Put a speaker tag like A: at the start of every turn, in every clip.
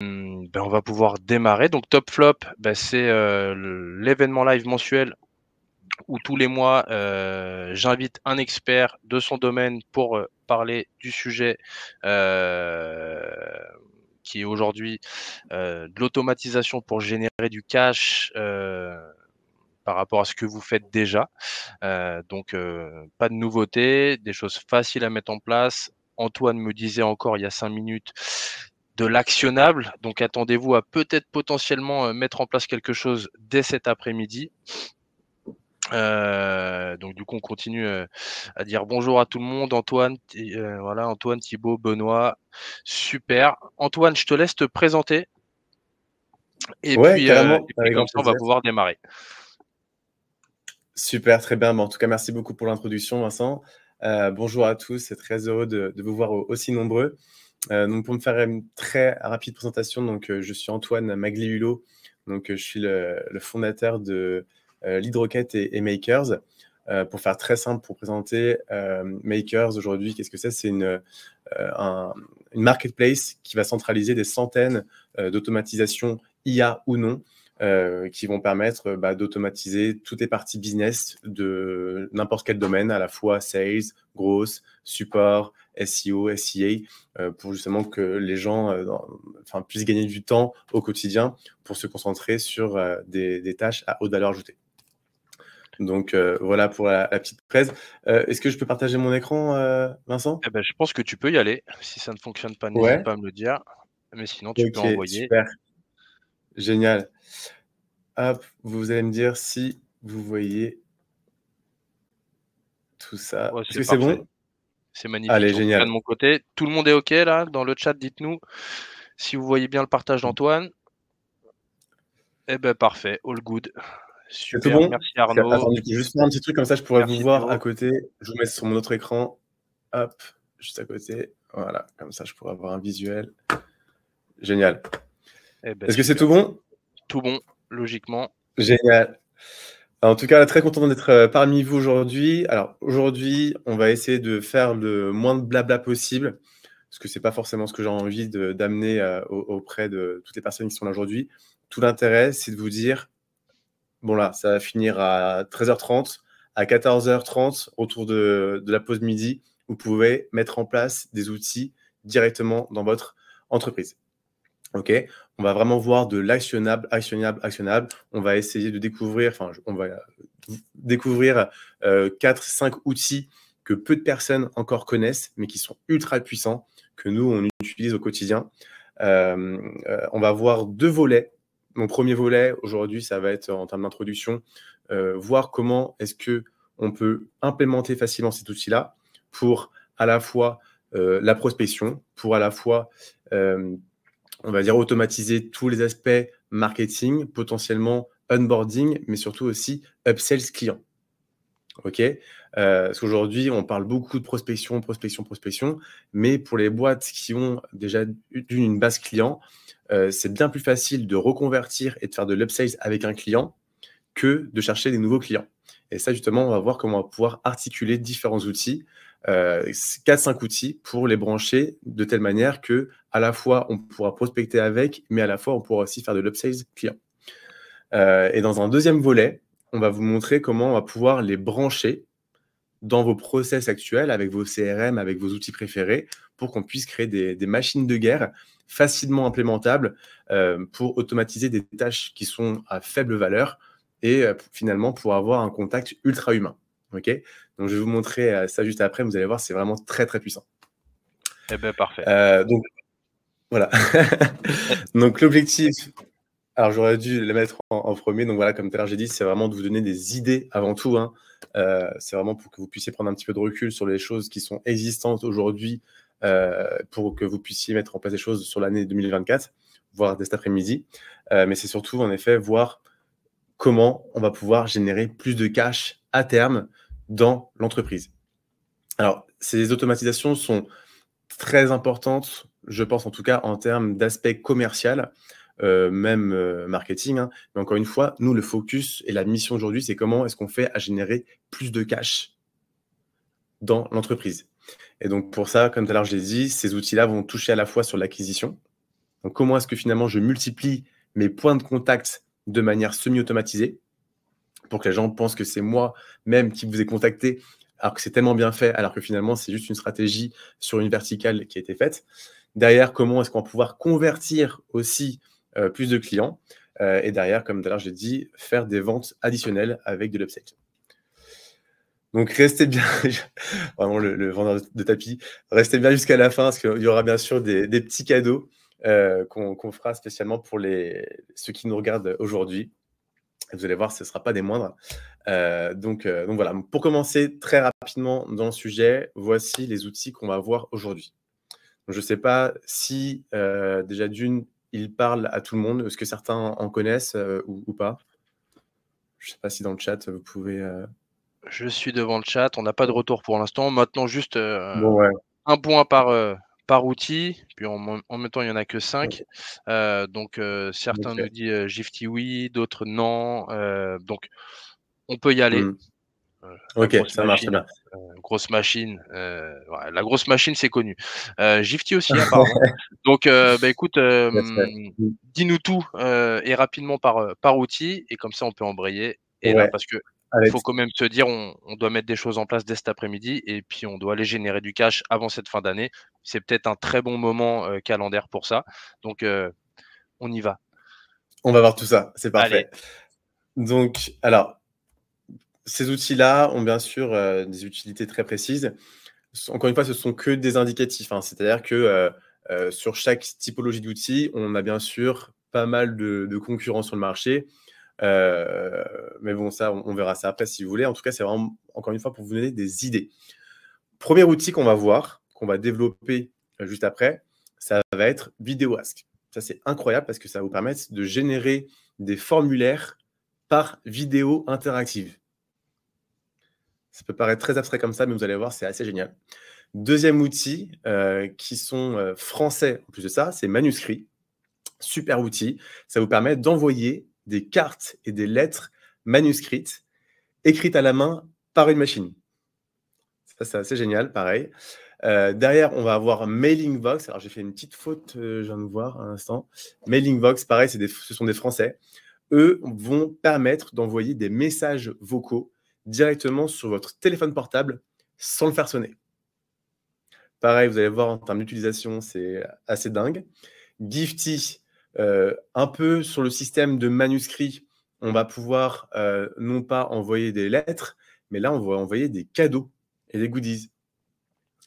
A: Hmm, ben, on va pouvoir démarrer. Donc Top Flop, ben, c'est euh, l'événement live mensuel où tous les mois, euh, j'invite un expert de son domaine pour euh, parler du sujet qui est aujourd'hui de l'automatisation pour générer du cash par rapport à ce que vous faites déjà. donc, pas de nouveautés des choses faciles à mettre en place. Antoine me disait encore il y a cinq minutes de l'actionnable. Donc attendez-vous à peut-être potentiellement euh, mettre en place quelque chose dès cet après-midi. Euh, donc du coup, on continue euh, à dire bonjour à tout le monde. Antoine, voilà, Antoine, Thibaut, Benoît, super. Antoine, je te laisse te présenter. Et puis, comme ça, on va pouvoir démarrer.
B: Super, très bien. en tout cas, merci beaucoup pour l'introduction, Vincent. bonjour à tous. C'est très heureux de vous voir aussi nombreux. Euh, donc pour me faire une très rapide présentation, donc, euh, je suis Antoine Magliulo. donc, euh, je suis le, fondateur de Lead Rocket et, Makers. pour faire très simple, pour présenter Makers aujourd'hui, qu'est-ce que c'est C'est une, marketplace qui va centraliser des centaines d'automatisations IA ou non. qui vont permettre bah, d'automatiser toutes les parties business de n'importe quel domaine, à la fois sales, growth, support, SEO, SEA, euh, pour justement que les gens euh, enfin, puissent gagner du temps au quotidien pour se concentrer sur euh, des, tâches à haute valeur ajoutée. Donc voilà pour la, petite presse. Est-ce que je peux partager mon écran, Vincent eh ben, Je pense que tu peux y aller. Si ça ne fonctionne pas, n'hésite pas à me le dire. Mais sinon, tu peux envoyer. Génial. Hop, vous allez me dire si vous voyez tout ça. Est-ce que c'est bon
A: c'est magnifique. Allez, génial. De mon côté, tout le monde est OK là dans le chat. Dites-nous si vous voyez bien le partage d'Antoine. Eh ben parfait, all good. Super, tout bon merci Arnaud.
B: juste un petit truc comme ça, je pourrais vous voir à côté. Je vous mets sur mon autre écran. Hop, juste à côté. Voilà, comme ça, je pourrais avoir un visuel. Génial. Eh ben, Est-ce que c'est tout bon Tout bon, logiquement. Génial. En tout cas, très content d'être euh, parmi vous aujourd'hui. Alors aujourd'hui, on va essayer de faire le moins de blabla possible, parce que ce n'est pas forcément ce que j'ai envie d'amener euh, auprès de toutes les personnes qui sont là aujourd'hui. Tout l'intérêt, c'est de vous dire, bon là, ça va finir à 13h30, à 14h30, autour de la pause midi, vous pouvez mettre en place des outils directement dans votre entreprise. OK On va vraiment voir de l'actionnable, actionnable, actionnable. On va essayer de découvrir, enfin, on va euh, découvrir euh, 4-5 outils que peu de personnes encore connaissent, mais qui sont ultra puissants, que nous, on utilise au quotidien. Euh, euh, on va voir deux volets. Mon premier volet, aujourd'hui, ça va être en termes d'introduction, voir comment est-ce que on peut implémenter facilement cet outil-là pour à la fois la prospection, pour à la fois on va dire, automatiser tous les aspects marketing, potentiellement onboarding, mais surtout aussi upsells clients. OK euh, Parce qu'aujourd'hui, on parle beaucoup de prospection, prospection, prospection, mais pour les boîtes qui ont déjà une, base client, euh, c'est bien plus facile de reconvertir et de faire de l'upsales avec un client que de chercher des nouveaux clients. Et ça, justement, on va voir comment on va pouvoir articuler différents outils, 4-5 euh, outils pour les brancher de telle manière que à la fois on pourra prospecter avec, mais à la fois on pourra aussi faire de l'upsales client. Euh, et dans un deuxième volet, on va vous montrer comment on va pouvoir les brancher dans vos process actuels, avec vos CRM, avec vos outils préférés, pour qu'on puisse créer des, machines de guerre facilement implémentables euh, pour automatiser des tâches qui sont à faible valeur et euh, finalement pour avoir un contact ultra humain. Ok Donc je vais vous montrer euh, ça juste après, vous allez voir, c'est vraiment très très puissant. Eh bien parfait. Euh, donc voilà. donc l'objectif, alors j'aurais dû le mettre en, premier, donc voilà, comme tout à l'heure j'ai dit, c'est vraiment de vous donner des idées avant tout. Hein. c'est vraiment pour que vous puissiez prendre un petit peu de recul sur les choses qui sont existantes aujourd'hui, pour que vous puissiez mettre en place des choses sur l'année 2024, voire dès cet après-midi. mais c'est surtout en effet voir comment on va pouvoir générer plus de cash à terme dans l'entreprise. Alors, ces automatisations sont très importantes, je pense en tout cas en termes d'aspect commercial, euh, même euh, marketing. Hein. Mais encore une fois, nous, le focus et la mission aujourd'hui, c'est comment est-ce qu'on fait à générer plus de cash dans l'entreprise. Et donc pour ça, comme tout à l'heure je l'ai dit, ces outils-là vont toucher à la fois sur l'acquisition. Donc comment est-ce que finalement je multiplie mes points de contact de manière semi-automatisée pour que les gens pensent que c'est moi-même qui vous ai contacté alors que c'est tellement bien fait, alors que finalement c'est juste une stratégie sur une verticale qui a été faite. Derrière, comment est-ce qu'on va pouvoir convertir aussi euh, plus de clients euh, Et derrière, comme d'ailleurs j'ai dit, faire des ventes additionnelles avec de l'upsell. Donc restez bien, vraiment le, vendeur de tapis, restez bien jusqu'à la fin parce qu'il y aura bien sûr des petits cadeaux euh, qu'on fera spécialement pour les, ceux qui nous regardent aujourd'hui. Vous allez voir, ce ne sera pas des moindres. Euh, donc, euh, donc, voilà, pour commencer très rapidement dans le sujet, voici les outils qu'on va voir aujourd'hui. Je ne sais pas si déjà d'une, il parle à tout le monde, est-ce que certains en connaissent ou, pas Je ne sais pas si dans le chat, vous pouvez...
A: Je suis devant le chat, on n'a pas de retour pour l'instant. Maintenant, juste un point par, par outil. Puis en, même temps, il y en a que 5. Euh, donc euh, certains nous disent euh, Gifty oui, d'autres non. donc on peut y aller. Hmm. ok, ça marche bien. grosse machine. la grosse machine, c'est connu. Gifty aussi, donc bah, écoute, hmm. dis-nous tout et rapidement par, par outil. Et comme ça, on peut embrayer. parce que il faut quand même se dire, on, doit mettre des choses en place dès cet après-midi et puis on doit aller générer du cash avant cette fin d'année. C'est peut-être un très bon moment euh, calendaire pour ça. Donc, euh,
B: on y va. On va voir tout ça. C'est parfait. Donc, alors, ces outils-là ont bien sûr euh, des utilités très précises. Encore une fois, ce sont que des indicatifs. Hein. C'est-à-dire que sur chaque typologie d'outils, on a bien sûr pas mal de, de concurrents sur le marché. Euh, mais bon, ça, on, verra ça après si vous voulez. En tout cas, c'est vraiment, encore une fois, pour vous donner des idées. Premier outil qu'on va voir, qu'on va développer euh, juste après, ça va être VideoAsk. Ça, c'est incroyable parce que ça vous permettre de générer des formulaires par vidéo interactive. Ça peut paraître très abstrait comme ça, mais vous allez voir, c'est assez génial. Deuxième outil euh, qui sont français, en plus de ça, c'est Manuscrit. Super outil. Ça vous permet d'envoyer des cartes et des lettres manuscrites, écrites à la main par une machine. Ça, c'est assez génial, pareil. Euh, derrière, on va avoir MailingVox. Alors, j'ai fait une petite faute, euh, je viens de voir un instant. MailingVox, pareil, ce sont des Français. Eux vont permettre d'envoyer des messages vocaux directement sur votre téléphone portable sans le faire sonner. Pareil, vous allez voir en termes d'utilisation, c'est assez dingue. Gifty, euh, un peu sur le système de manuscrits, on va pouvoir euh, non pas envoyer des lettres, mais là, on va envoyer des cadeaux et des goodies.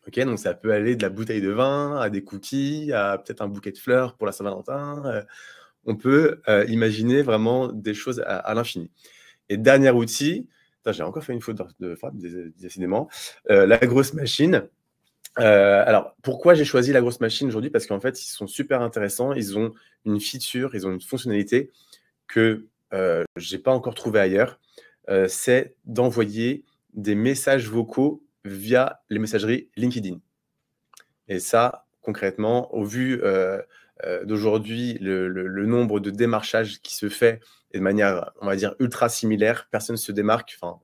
B: Ok, donc ça peut aller de la bouteille de vin à des cookies, à peut-être un bouquet de fleurs pour la Saint-Valentin. Euh, on peut imaginer vraiment des choses à, l'infini. Et dernier outil, j'ai encore fait une faute de frappe, décidément, la grosse machine. Euh, alors, pourquoi j'ai choisi la grosse machine aujourd'hui Parce qu'en fait, ils sont super intéressants. Ils ont une feature, ils ont une fonctionnalité que euh, je n'ai pas encore trouvée ailleurs. Euh, c'est d'envoyer des messages vocaux via les messageries LinkedIn. Et ça, concrètement, au vu d'aujourd'hui, le, nombre de démarchages qui se fait et de manière, on va dire, ultra similaire, personne ne se démarque, enfin,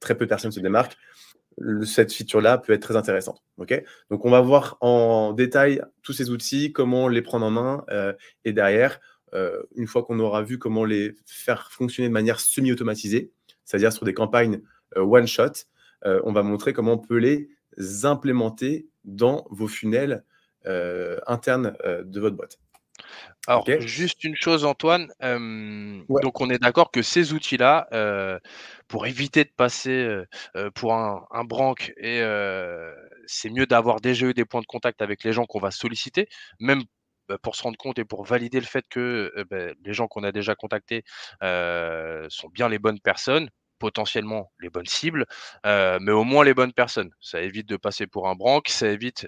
B: très peu de personnes se démarquent cette feature-là peut être très intéressante. Donc, on va voir en détail tous ces outils, comment les prendre en main euh, et derrière, euh, une fois qu'on aura vu comment les faire fonctionner de manière semi-automatisée, c'est-à-dire sur des campagnes euh, one-shot, on va montrer comment on peut les implémenter dans vos funnels internes de votre boîte. Alors,
A: juste une chose, Antoine. Donc, on est d'accord que ces outils-là, euh, pour éviter de passer euh, euh, pour un, branque, et c'est mieux d'avoir déjà eu des points de contact avec les gens qu'on va solliciter, même bah, pour se rendre compte et pour valider le fait que ben, les gens qu'on a déjà contactés sont bien les bonnes personnes potentiellement les bonnes cibles, euh, mais au moins les bonnes personnes. Ça évite de passer pour un branque, ça évite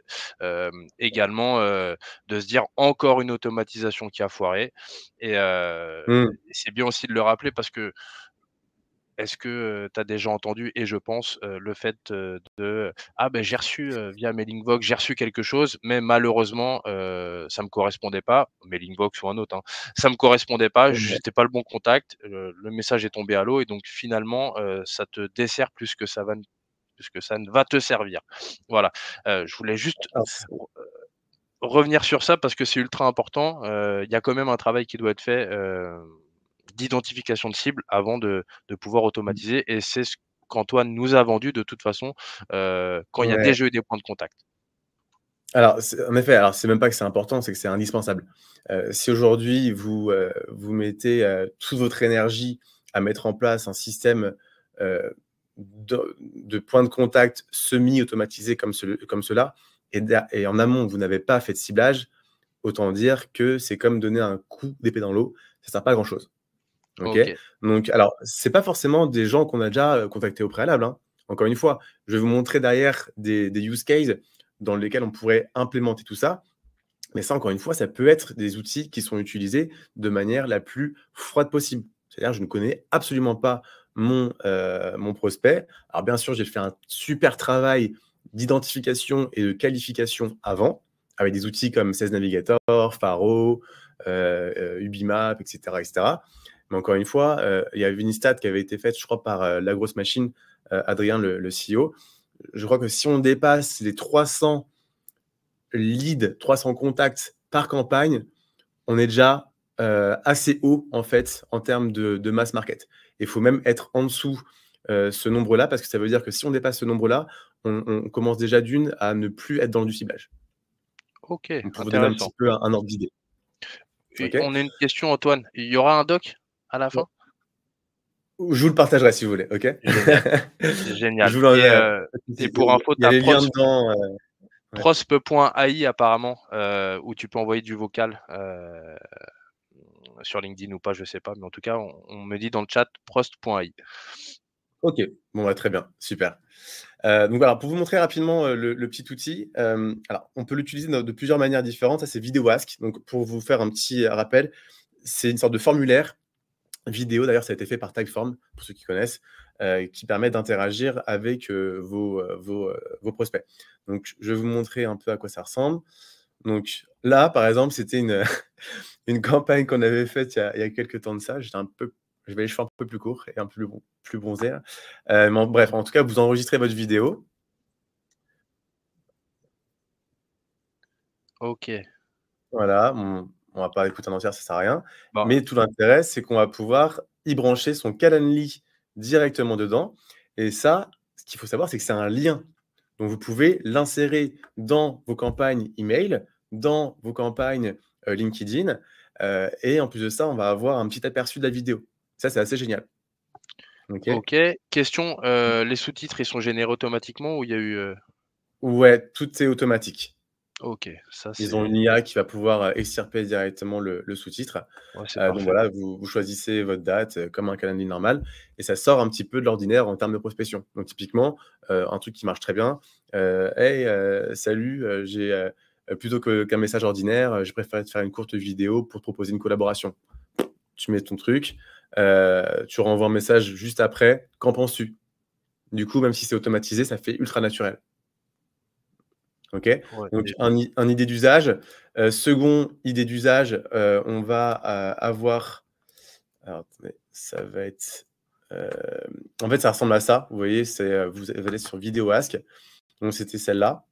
A: également euh, de se dire encore une automatisation qui a foiré. Et euh, mmh. c'est bien aussi de le rappeler parce que est-ce que tu as déjà entendu, et je pense, le fait de Ah, ben j'ai reçu via vox, j'ai reçu quelque chose, mais malheureusement, ça ne me correspondait pas, vox ou un autre, hein, ça ne me correspondait pas, je n'étais pas le bon contact, le message est tombé à l'eau, et donc finalement, ça te dessert plus que ça va que ça ne va te servir. Voilà. je voulais juste revenir sur ça parce que c'est ultra important. Il y a quand même un travail qui doit être fait d'identification de cible avant de, pouvoir mmh. automatiser. Et c'est ce qu'Antoine nous a vendu de toute façon quand il y a déjà eu des points de contact.
B: Alors, en effet, alors c'est même pas que c'est important, c'est que c'est indispensable. si aujourd'hui vous, vous mettez toute votre énergie à mettre en place un système de, points de contact semi-automatisé comme, comme, cela, et, en amont vous n'avez pas fait de ciblage, autant dire que c'est comme donner un coup d'épée dans l'eau, ça sert pas à grand chose. Donc, alors, c'est pas forcément des gens qu'on a déjà euh, contactés au préalable. Hein. Encore une fois, je vais vous montrer derrière des, use cases dans lesquels on pourrait implémenter tout ça. Mais ça, encore une fois, ça peut être des outils qui sont utilisés de manière la plus froide possible. C'est-à-dire, je ne connais absolument pas mon, euh, mon prospect. Alors, bien sûr, j'ai fait un super travail d'identification et de qualification avant, avec des outils comme 16 Navigator, Faro, euh, Ubimap, etc., etc. Mais encore une fois, euh, il y avait une stat qui avait été faite, je crois, par euh, la grosse machine, euh, Adrien, le, CEO. Je crois que si on dépasse les 300 leads, 300 contacts par campagne, on est déjà assez haut, en fait, en termes de, de mass market. Il faut même être en dessous ce nombre-là, parce que ça veut dire que si on dépasse ce nombre-là, on, commence déjà d'une à ne plus être dans du ciblage.
A: Ok. pour vous donner un petit
B: peu un, ordre d'idée.
A: On a une question, Antoine. Il y aura un doc à la fin
B: Je vous le partagerai si vous voulez, ok Génial. Je vous euh, et, pour info, tu as euh,
A: prosp.ai apparemment, euh, où tu peux envoyer du vocal sur LinkedIn ou pas, je sais pas, mais en tout cas, on, me dit dans le chat prost.ai.
B: Ok, bon, bah, très bien, super. donc voilà, pour vous montrer rapidement le, petit outil, alors on peut l'utiliser de, plusieurs manières différentes. Ça, c'est VideoAsk. Donc pour vous faire un petit rappel, c'est une sorte de formulaire vidéo, d'ailleurs, ça a été fait par Typeform, pour ceux qui connaissent, euh, qui permet d'interagir avec euh, vos, euh, vos, prospects. Donc, je vais vous montrer un peu à quoi ça ressemble. Donc, là, par exemple, c'était une, une campagne qu'on avait faite il y, a, quelques temps de ça. J'étais un peu, je vais les cheveux un peu plus courts et un peu plus, bon, plus mais bref, en tout cas, vous enregistrez votre vidéo. Ok. Voilà, on va pas écouter un entier, ça sert à rien. Mais tout l'intérêt, c'est qu'on va pouvoir y brancher son Calendly directement dedans. Et ça, ce qu'il faut savoir, c'est que c'est un lien. Donc, vous pouvez l'insérer dans vos campagnes email, dans vos campagnes euh, LinkedIn. Euh, et en plus de ça, on va avoir un petit aperçu de la vidéo. Ça, c'est assez génial. Ok.
A: Question euh, les sous-titres, ils sont générés automatiquement ou il y a eu.
B: Ouais, tout est automatique. Ok, Ils ont une IA qui va pouvoir euh, extirper directement le, sous-titre. Euh, donc voilà, vous, choisissez votre date euh, comme un calendrier normal et ça sort un petit peu de l'ordinaire en termes de prospection. Donc typiquement, un truc qui marche très bien, hey, salut, j'ai plutôt qu'un message ordinaire, je préfère te faire une courte vidéo pour te proposer une collaboration. Tu mets ton truc, tu renvoies un message juste après, qu'en penses-tu Du coup, même si c'est automatisé, ça fait ultra naturel. OK Donc, un, idée d'usage. Euh, second idée d'usage, euh, on va euh, avoir. Alors, ça va être. Euh, en fait, ça ressemble à ça. Vous voyez, vous allez sur Ask. Donc, c'était celle-là.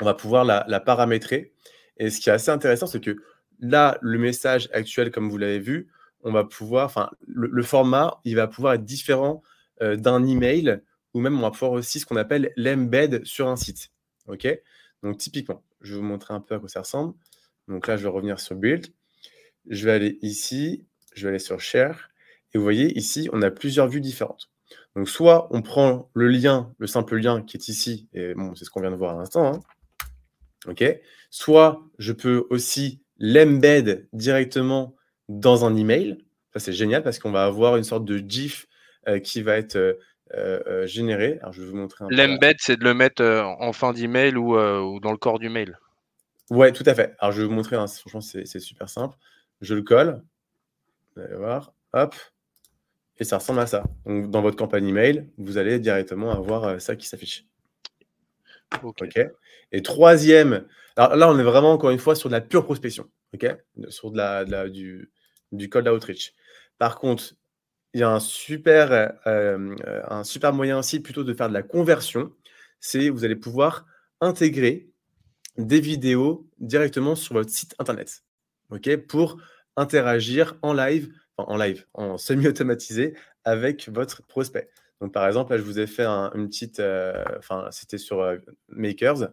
B: On va pouvoir la, paramétrer. Et ce qui est assez intéressant, c'est que là, le message actuel, comme vous l'avez vu, on va pouvoir, enfin, le, format, il va pouvoir être différent d'un email ou même on va pouvoir aussi ce qu'on appelle l'embed sur un site. OK donc typiquement, je vais vous montrer un peu à quoi ça ressemble. Donc là, je vais revenir sur Build. Je vais aller ici, je vais aller sur Share. Et vous voyez, ici, on a plusieurs vues différentes. Donc soit on prend le lien, le simple lien qui est ici, et bon, c'est ce qu'on vient de voir à l'instant. Hein. OK Soit je peux aussi l'embed directement dans un email. Ça, c'est génial parce qu'on va avoir une sorte de GIF euh, qui va être euh, euh, euh, généré. Alors, je vais vous montrer L'embed, c'est de le
A: mettre euh, en fin d'email ou, ou,
B: dans le corps du mail. Ouais, tout à fait. Alors, je vais vous montrer, franchement, c'est super simple. Je le colle. Vous allez voir. Hop. Et ça ressemble à ça. Donc, dans votre campagne email, vous allez directement avoir ça qui s'affiche. ok. Et troisième, alors là, on est vraiment encore une fois sur de la pure prospection, ok Sur de la, du, du cold outreach. Par contre, il y a un super, euh, euh, super moyen aussi plutôt de faire de la conversion. C'est vous allez pouvoir intégrer des vidéos directement sur votre site internet, ok, pour interagir en live, enfin en live, en semi-automatisé avec votre prospect. Donc par exemple, là, je vous ai fait une petite, euh, enfin c'était sur Makers,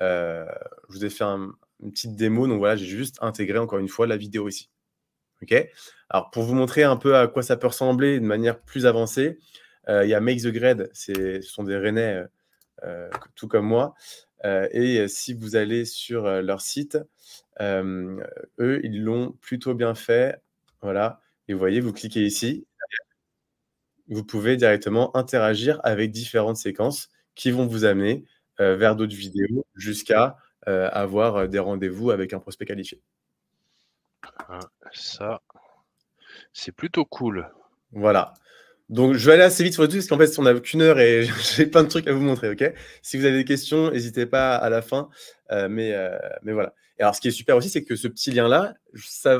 B: je vous ai fait une petite démo. Donc voilà, j'ai juste intégré encore une fois la vidéo ici. Alors, pour vous montrer un peu à quoi ça peut ressembler de manière plus avancée, euh, il y a Make the Grade, ce sont des Rennais euh, euh, tout comme moi. et si vous allez sur leur site, eux, ils l'ont plutôt bien fait. Voilà. Et vous voyez, vous cliquez ici, vous pouvez directement interagir avec différentes séquences qui vont vous amener vers d'autres vidéos jusqu'à avoir des rendez-vous avec un prospect qualifié ça, c'est plutôt cool. Voilà. Donc, je vais aller assez vite sur le truc parce qu'en fait, on n'a qu'une heure et j'ai plein de trucs à vous montrer. ok si vous avez des questions, n'hésitez pas à la fin. Euh, mais, euh, mais voilà. Et alors, ce qui est super aussi, c'est que ce petit lien-là,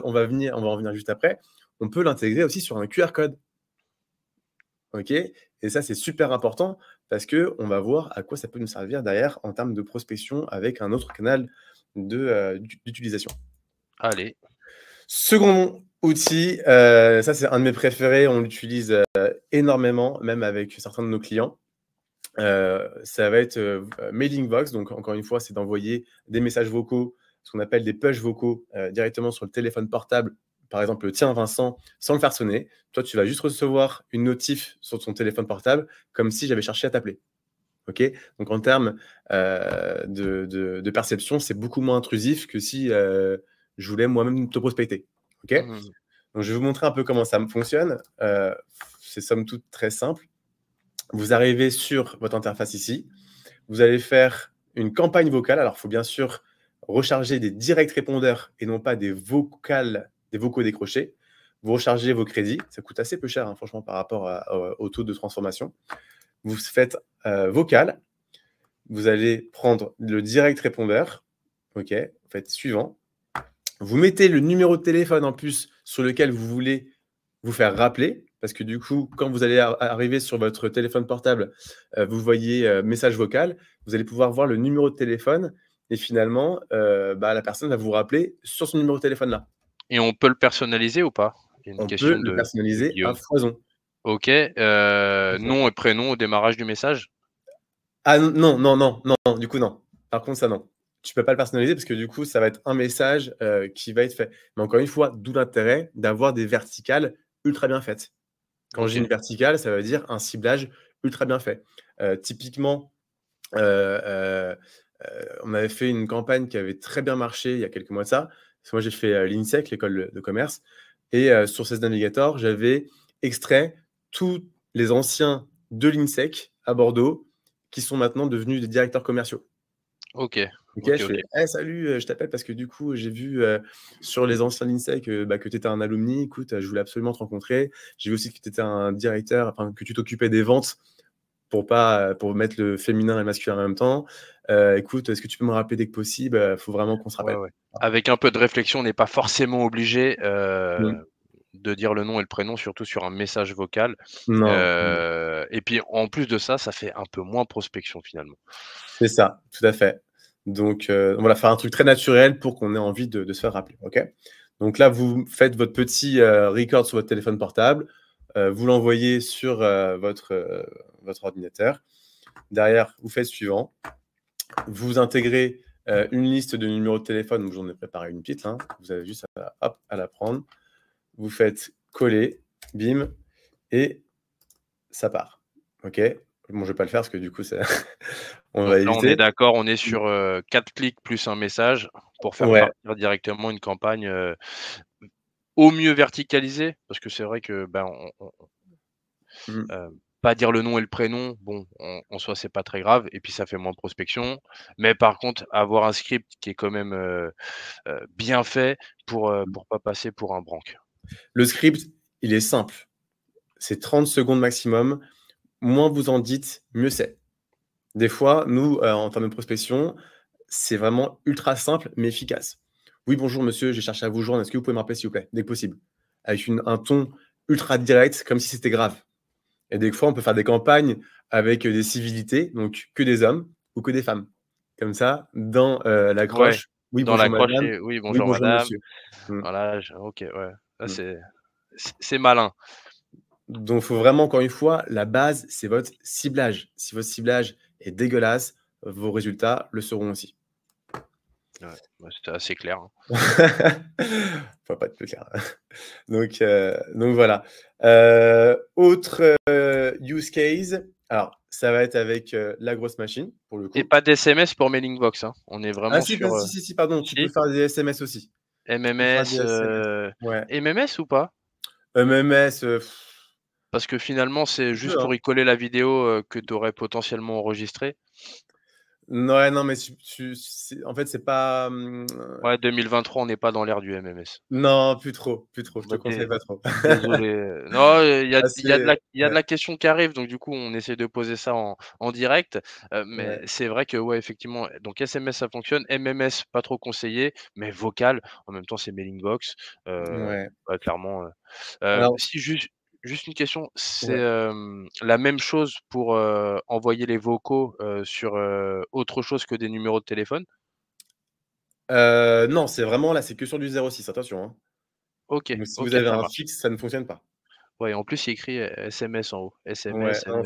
B: on, va venir, on va en juste après, on peut l'intégrer aussi sur un QR code. OK Et ça, c'est super important parce qu'on va voir à quoi ça peut nous servir derrière en termes de prospection avec un autre canal euh, d'utilisation. Allez, Second outil, euh, ça c'est un de mes préférés, on l'utilise euh, énormément, même avec certains de nos clients. Euh, ça va être Mailing donc encore une fois, c'est d'envoyer des messages vocaux, ce qu'on appelle des push vocaux, directement sur le téléphone portable. Par exemple, tiens Vincent, sans le faire sonner, toi tu vas juste recevoir une notif sur ton téléphone portable, comme si j'avais cherché à t'appeler. donc en termes de, perception, c'est beaucoup moins intrusif que si je voulais moi-même te prospecter. OK mmh, mmh, mmh. Donc, je vais vous montrer un peu comment ça fonctionne. Euh, c'est somme toute très simple. Vous arrivez sur votre interface ici. Vous allez faire une campagne vocale. Alors, il faut bien sûr recharger des directs répondeurs et non pas des vocales, des vocaux décrochés. Vous rechargez vos crédits. Ça coûte assez peu cher, hein, franchement, par rapport au, taux de transformation. Vous faites euh, vocal. Vous allez prendre le direct répondeur. OK, vous faites suivant. Vous mettez le numéro de téléphone en plus sur lequel vous voulez vous faire rappeler, parce que du coup, quand vous allez arriver sur votre téléphone portable, euh, vous voyez euh, message vocal, vous allez pouvoir voir le numéro de téléphone, et finalement, euh, bah, la personne va vous rappeler sur ce numéro de téléphone-là.
A: Et on peut le personnaliser ou pas une On peut le personnaliser à foison. Ok, nom et prénom au démarrage du message
B: Ah non, non, non, non, du coup non. Par contre, ça non tu peux pas le personnaliser parce que du coup, ça va être un message euh, qui va être fait. Mais encore une fois, d'où l'intérêt d'avoir des verticales ultra bien faites. Quand j'ai une verticale, ça veut dire un ciblage ultra bien fait. Euh, typiquement, euh, on avait fait une campagne qui avait très bien marché il y a quelques mois de ça. moi, j'ai fait l'INSEC, l'école de commerce. Et sur CES Navigator, j'avais extrait tous les anciens de l'INSEC à Bordeaux qui sont maintenant devenus des directeurs commerciaux. Ok. Ok, je eh, salut, euh, je t'appelle parce que du coup, j'ai vu euh, sur les anciens l'INSEE que, bah, tu étais un alumni. Écoute, euh, je voulais absolument te rencontrer. J'ai vu aussi que tu étais un directeur, que tu t'occupais des ventes pour pas pour mettre le féminin et le masculin en même temps. écoute, est-ce que tu peux me rappeler dès que possible Il faut vraiment qu'on se rappelle.
A: Avec un peu de réflexion, on n'est pas forcément obligé mmh. de dire le nom et le prénom, surtout sur un message vocal.
B: Et
A: puis en plus de ça, ça fait un peu moins prospection finalement.
B: C'est ça, tout à fait. Donc, euh, on va faire un truc très naturel pour qu'on ait envie de, se faire rappeler. OK Donc là, vous faites votre petit euh, record sur votre téléphone portable, euh, vous l'envoyez sur votre, ordinateur. Derrière, vous faites suivant. Vous intégrez une liste de numéros de téléphone. où j'en ai préparé une petite. Hein. Vous avez juste à, à la prendre. Vous faites coller, bim, et ça part. OK Bon, je vais pas le faire parce que du coup, on va on est
A: d'accord, on est sur euh, quatre 4 clics plus un message pour faire partir directement une campagne euh, au mieux verticalisée. Parce que c'est vrai que ben, mmh. euh, pas dire le nom et le prénom, bon, on, en soi, c'est pas très grave. Et puis, ça fait moins de prospection. Mais par contre, avoir un script qui est quand même bien fait pour ne mmh. pas passer pour un
B: branque. Le script, il est simple. C'est 30 secondes maximum moins vous en dites, mieux c'est. Des fois, nous, euh, en termes de prospection, c'est vraiment ultra simple mais efficace. Oui, bonjour monsieur, j'ai cherché à vous joindre. Est-ce que vous pouvez m'appeler s'il vous plaît, dès que possible Avec une, un ton ultra direct, comme si c'était grave. Et des fois, on peut faire des campagnes avec des civilités, donc que des hommes ou que des femmes. Comme ça, dans euh, la croche. oui, bonjour, madame, oui, bonjour, Monsieur.
A: Mm. Voilà, ok, ouais. Mm. C'est malin.
B: Donc, il faut vraiment, encore une fois, la base, c'est votre ciblage. Si votre ciblage est dégueulasse, vos résultats le seront aussi. Bah, c'est assez clair. ne hein. faut pas être plus clair. Donc, euh, donc voilà. Euh, autre euh, use case. Alors, ça va être avec la grosse machine, pour le Et pas d'SMS pour mailing box hein. On est vraiment ah, si, sur... si, si, pardon. Tu peux faire des SMS aussi. MMS. MMS ou pas
A: MMS... Parce que finalement, c'est juste pour y coller la vidéo que tu aurais potentiellement enregistrée. Ouais, non, mais en fait, c'est pas. Mmh, ouais, 2023, on n'est pas dans l'ère du MMS.
B: Non, plus trop, plus trop. Je te conseille pas trop. Non, il y a, ah, de,
A: la, question qui arrive, donc du coup, on essaie de poser ça en, direct. mais c'est vrai que, ouais, effectivement, donc SMS, ça fonctionne. MMS, pas trop conseillé, mais vocal, en même temps, c'est mailing box. ouais. clairement. Si juste Juste une question, c'est la même chose pour envoyer les vocaux sur autre chose que des numéros de téléphone?
B: non, c'est vraiment là, c'est que sur du 06, attention, hein. OK, si vous avez un fixe, ça ne fonctionne pas. Oui, en plus, il y écrit, SMS en haut. SMS, non,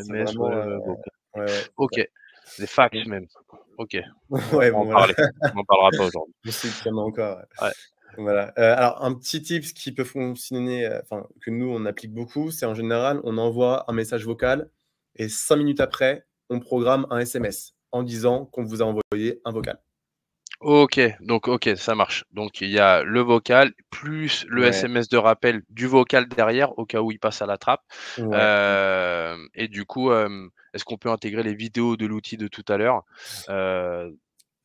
A: OK, des fax même. OK, on en parlera pas aujourd'hui.
B: encore, voilà. Euh, alors, un petit tip qui peut fonctionner, euh, enfin, que nous, on applique beaucoup, c'est en général, on envoie un message vocal et cinq minutes après, on programme un SMS en disant qu'on vous a envoyé un vocal.
A: Ok, donc ok, ça marche. Donc il y a le vocal plus le SMS de rappel du vocal derrière au cas où il passe à la trappe. Euh, et du coup, est-ce qu'on peut intégrer les vidéos de l'outil de tout à l'heure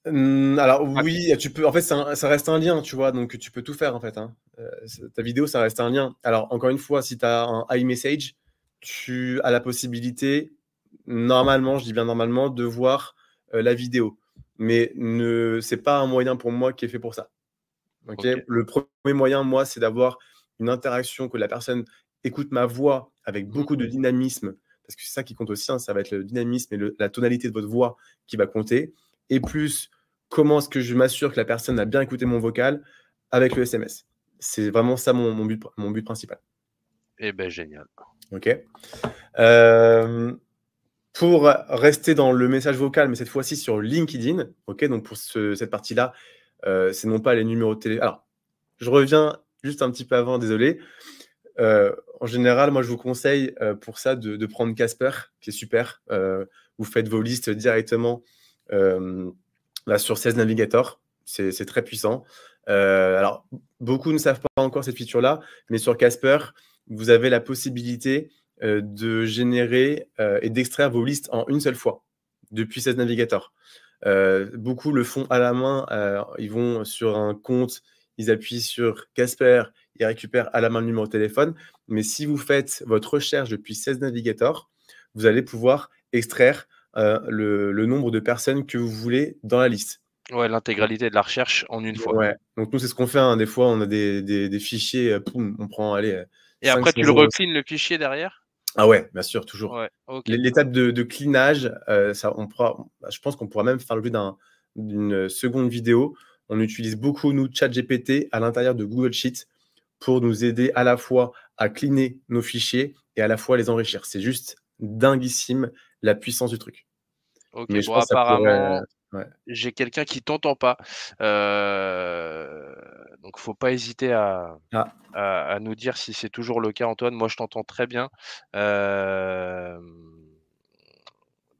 B: Mmh, alors oui, tu peux. En fait, ça, reste un lien, tu vois. Donc tu peux tout faire en fait. Hein. Euh, ta vidéo, ça reste un lien. Alors encore une fois, si tu as un iMessage, tu as la possibilité, normalement, je dis bien normalement, de voir euh, la vidéo. Mais ne, c'est pas un moyen pour moi qui est fait pour ça. Ok. Le premier moyen, moi, c'est d'avoir une interaction que la personne écoute ma voix avec mmh. beaucoup de dynamisme, parce que c'est ça qui compte aussi. Hein, ça va être le dynamisme et la tonalité de votre voix qui va compter et plus comment est-ce que je m'assure que la personne a bien écouté mon vocal avec le SMS. C'est vraiment ça mon, but, principal.
A: Eh bien, génial.
B: OK. Euh, pour rester dans le message vocal, mais cette fois-ci sur LinkedIn, OK, donc pour cette partie-là, euh, c'est non pas les numéros de télé. Alors, je reviens juste un petit peu avant, désolé. Euh, en général, moi, je vous conseille pour ça de, de prendre Casper, qui est super. vous faites vos listes directement sur 16 Navigator, c'est très puissant. Euh, alors, beaucoup ne savent pas encore cette feature-là, mais sur Casper, vous avez la possibilité euh, de générer euh, et d'extraire vos listes en une seule fois depuis 16 Navigator. beaucoup le font à la main, ils vont sur un compte, ils appuient sur Casper, ils récupèrent à la main le numéro de téléphone. Mais si vous faites votre recherche depuis 16 Navigator, vous allez pouvoir extraire euh, le, nombre de personnes que vous voulez dans la liste.
A: Ouais, l'intégralité de la recherche en une fois. Ouais.
B: Donc nous, c'est ce qu'on fait. Hein. Des fois, on a des, fichiers, euh, on prend, allez. Euh, et après, tu le reclines
A: le fichier derrière
B: ah ouais, bien sûr, toujours. L'étape de, de, cleanage, ça, on prend bah, je pense qu'on pourra même faire le d'un d'une seconde vidéo. On utilise beaucoup, nous, ChatGPT à l'intérieur de Google Sheets pour nous aider à la fois à cleaner nos fichiers et à la fois les enrichir. C'est juste dinguissime la puissance du truc. Ok, bon, apparemment,
A: j'ai quelqu'un qui t'entend pas. Euh... Donc, faut pas hésiter ah. à, nous dire si c'est toujours le cas, Antoine. Moi, je t'entends très bien. Euh,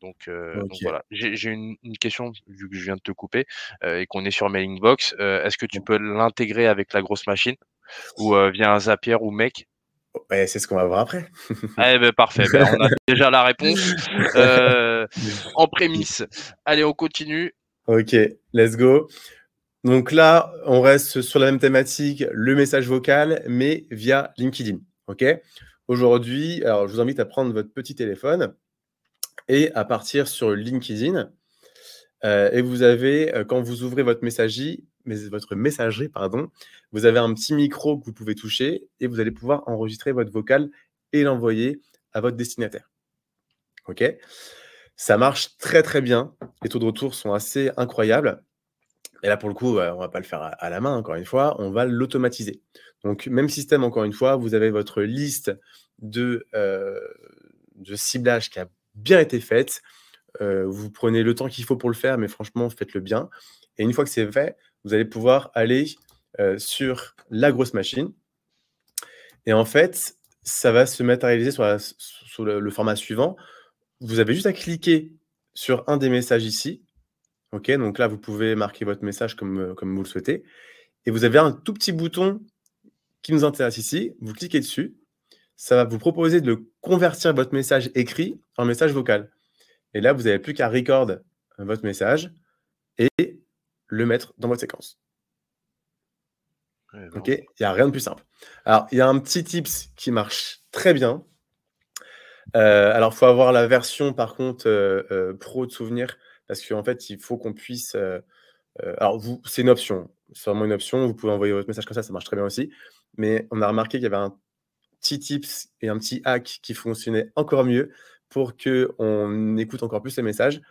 A: donc, euh, voilà. J'ai une, question, vu que je viens de te couper euh, et qu'on est sur mailing box. Est-ce que tu peux l'intégrer avec la grosse machine ou via un
B: Zapier ou MEC c'est ce qu'on va voir après.
A: eh ben, parfait, ben, on a déjà la réponse euh, en prémisse. Allez, on continue.
B: Ok, let's go. Donc là, on reste sur la même thématique, le message vocal, mais via LinkedIn. Ok. Aujourd'hui, alors je vous invite à prendre votre petit téléphone et à partir sur LinkedIn. Euh, et vous avez, euh, quand vous ouvrez votre messagerie, votre messagerie, pardon, vous avez un petit micro que vous pouvez toucher et vous allez pouvoir enregistrer votre vocal et l'envoyer à votre destinataire. OK Ça marche très très bien. Les taux de retour sont assez incroyables. Et là, pour le coup, bah, on ne va pas le faire à la main, encore une fois, on va l'automatiser. Donc, même système, encore une fois, vous avez votre liste de, euh, de ciblage qui a bien été faite. Euh, vous prenez le temps qu'il faut pour le faire, mais franchement, faites-le bien. Et une fois que c'est fait, vous allez pouvoir aller euh, sur la grosse machine. Et en fait, ça va se matérialiser sur, sur le, format suivant. Vous avez juste à cliquer sur un des messages ici. OK, donc là, vous pouvez marquer votre message comme, euh, comme vous le souhaitez. Et vous avez un tout petit bouton qui nous intéresse ici. Vous cliquez dessus. Ça va vous proposer de convertir votre message écrit en message vocal. Et là, vous n'avez plus qu'à record votre message et le mettre dans votre séquence. ok, il n'y a rien de plus simple. Alors, il y a un petit tips qui marche très bien. Euh, alors, il faut avoir la version, par contre, euh, euh, pro de souvenir, parce qu'en fait, il faut qu'on puisse. alors, vous, c'est une option, c'est vraiment une option. Vous pouvez envoyer votre message comme ça, ça marche très bien aussi. Mais on a remarqué qu'il y avait un petit tips et un petit hack qui fonctionnait encore mieux pour qu'on écoute encore plus les messages.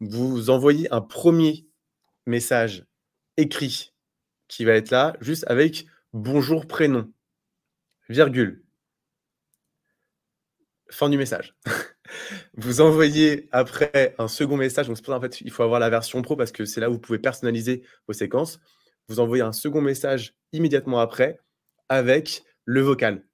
B: Vous envoyez un premier message écrit qui va être là, juste avec bonjour prénom, virgule. Fin du message. vous envoyez après un second message. Donc, c'est pour en fait, il faut avoir la version pro parce que c'est là où vous pouvez personnaliser vos séquences. Vous envoyez un second message immédiatement après avec le vocal.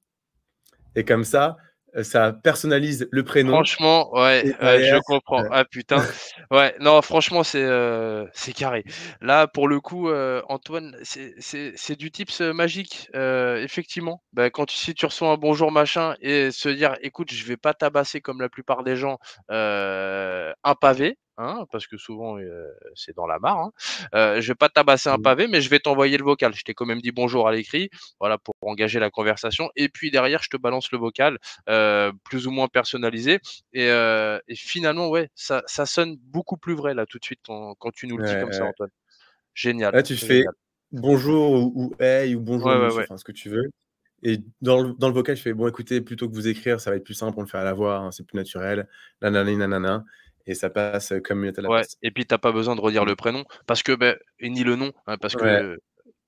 B: Et comme ça, euh, ça personnalise le prénom. Franchement,
A: ouais, je comprends. Ah putain. Ouais, non, franchement, c'est euh, carré. Là, pour le coup, euh, Antoine, c'est du tips magique, effectivement. Bah, quand si tu reçois un bonjour machin et se dire, écoute, je vais pas tabasser comme la plupart des gens un pavé, Hein, parce que souvent euh, c'est dans la barre Hein. Euh, je vais pas tabasser un mmh. pavé, mais je vais t'envoyer le vocal. Je t'ai quand même dit bonjour à l'écrit, voilà pour engager la conversation. Et puis derrière, je te balance le vocal, euh, plus ou moins personnalisé. Et, euh, finalement, ouais, ça, sonne beaucoup plus vrai là tout de suite quand, tu nous le dis comme ça, Antoine.
B: Génial. Là, tu fais bonjour ou, hey ou bonjour, enfin, ce que tu veux. Et dans le, vocal, je fais bon, écoutez, plutôt que vous écrire, ça va être plus simple, on le fait à la voix, hein, c'est plus naturel. Nanana, nanana et ça passe comme une ouais,
A: Et puis t'as pas besoin de redire le prénom parce que ben, ni le nom hein, parce que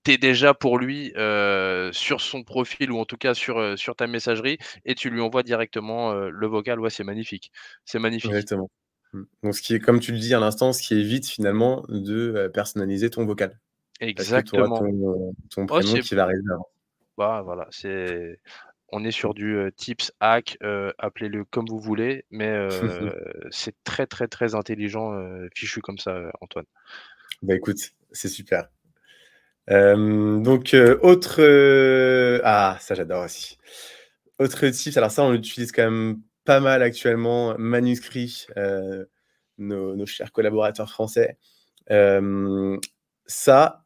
A: tu es déjà pour lui euh, sur son profil ou en tout cas sur, euh, sur ta messagerie et tu lui envoies directement euh, le vocal. Ouais, c'est magnifique.
B: C'est magnifique. Exactement. Mmh. Donc, ce qui est, comme tu le dis à l'instant, ce qui évite finalement de personnaliser ton vocal. Exactement. ton, ton prénom qui va
A: bah, voilà, c'est on est sur du euh, tips, hack, euh, appelez-le comme vous voulez, mais euh, c'est très très très intelligent, fichu comme ça, Antoine.
B: Bah écoute, c'est super. donc, autre. ah, ça j'adore aussi. Autre tips, alors ça on l'utilise quand même pas mal actuellement, manuscrit, nos, chers collaborateurs français. ça,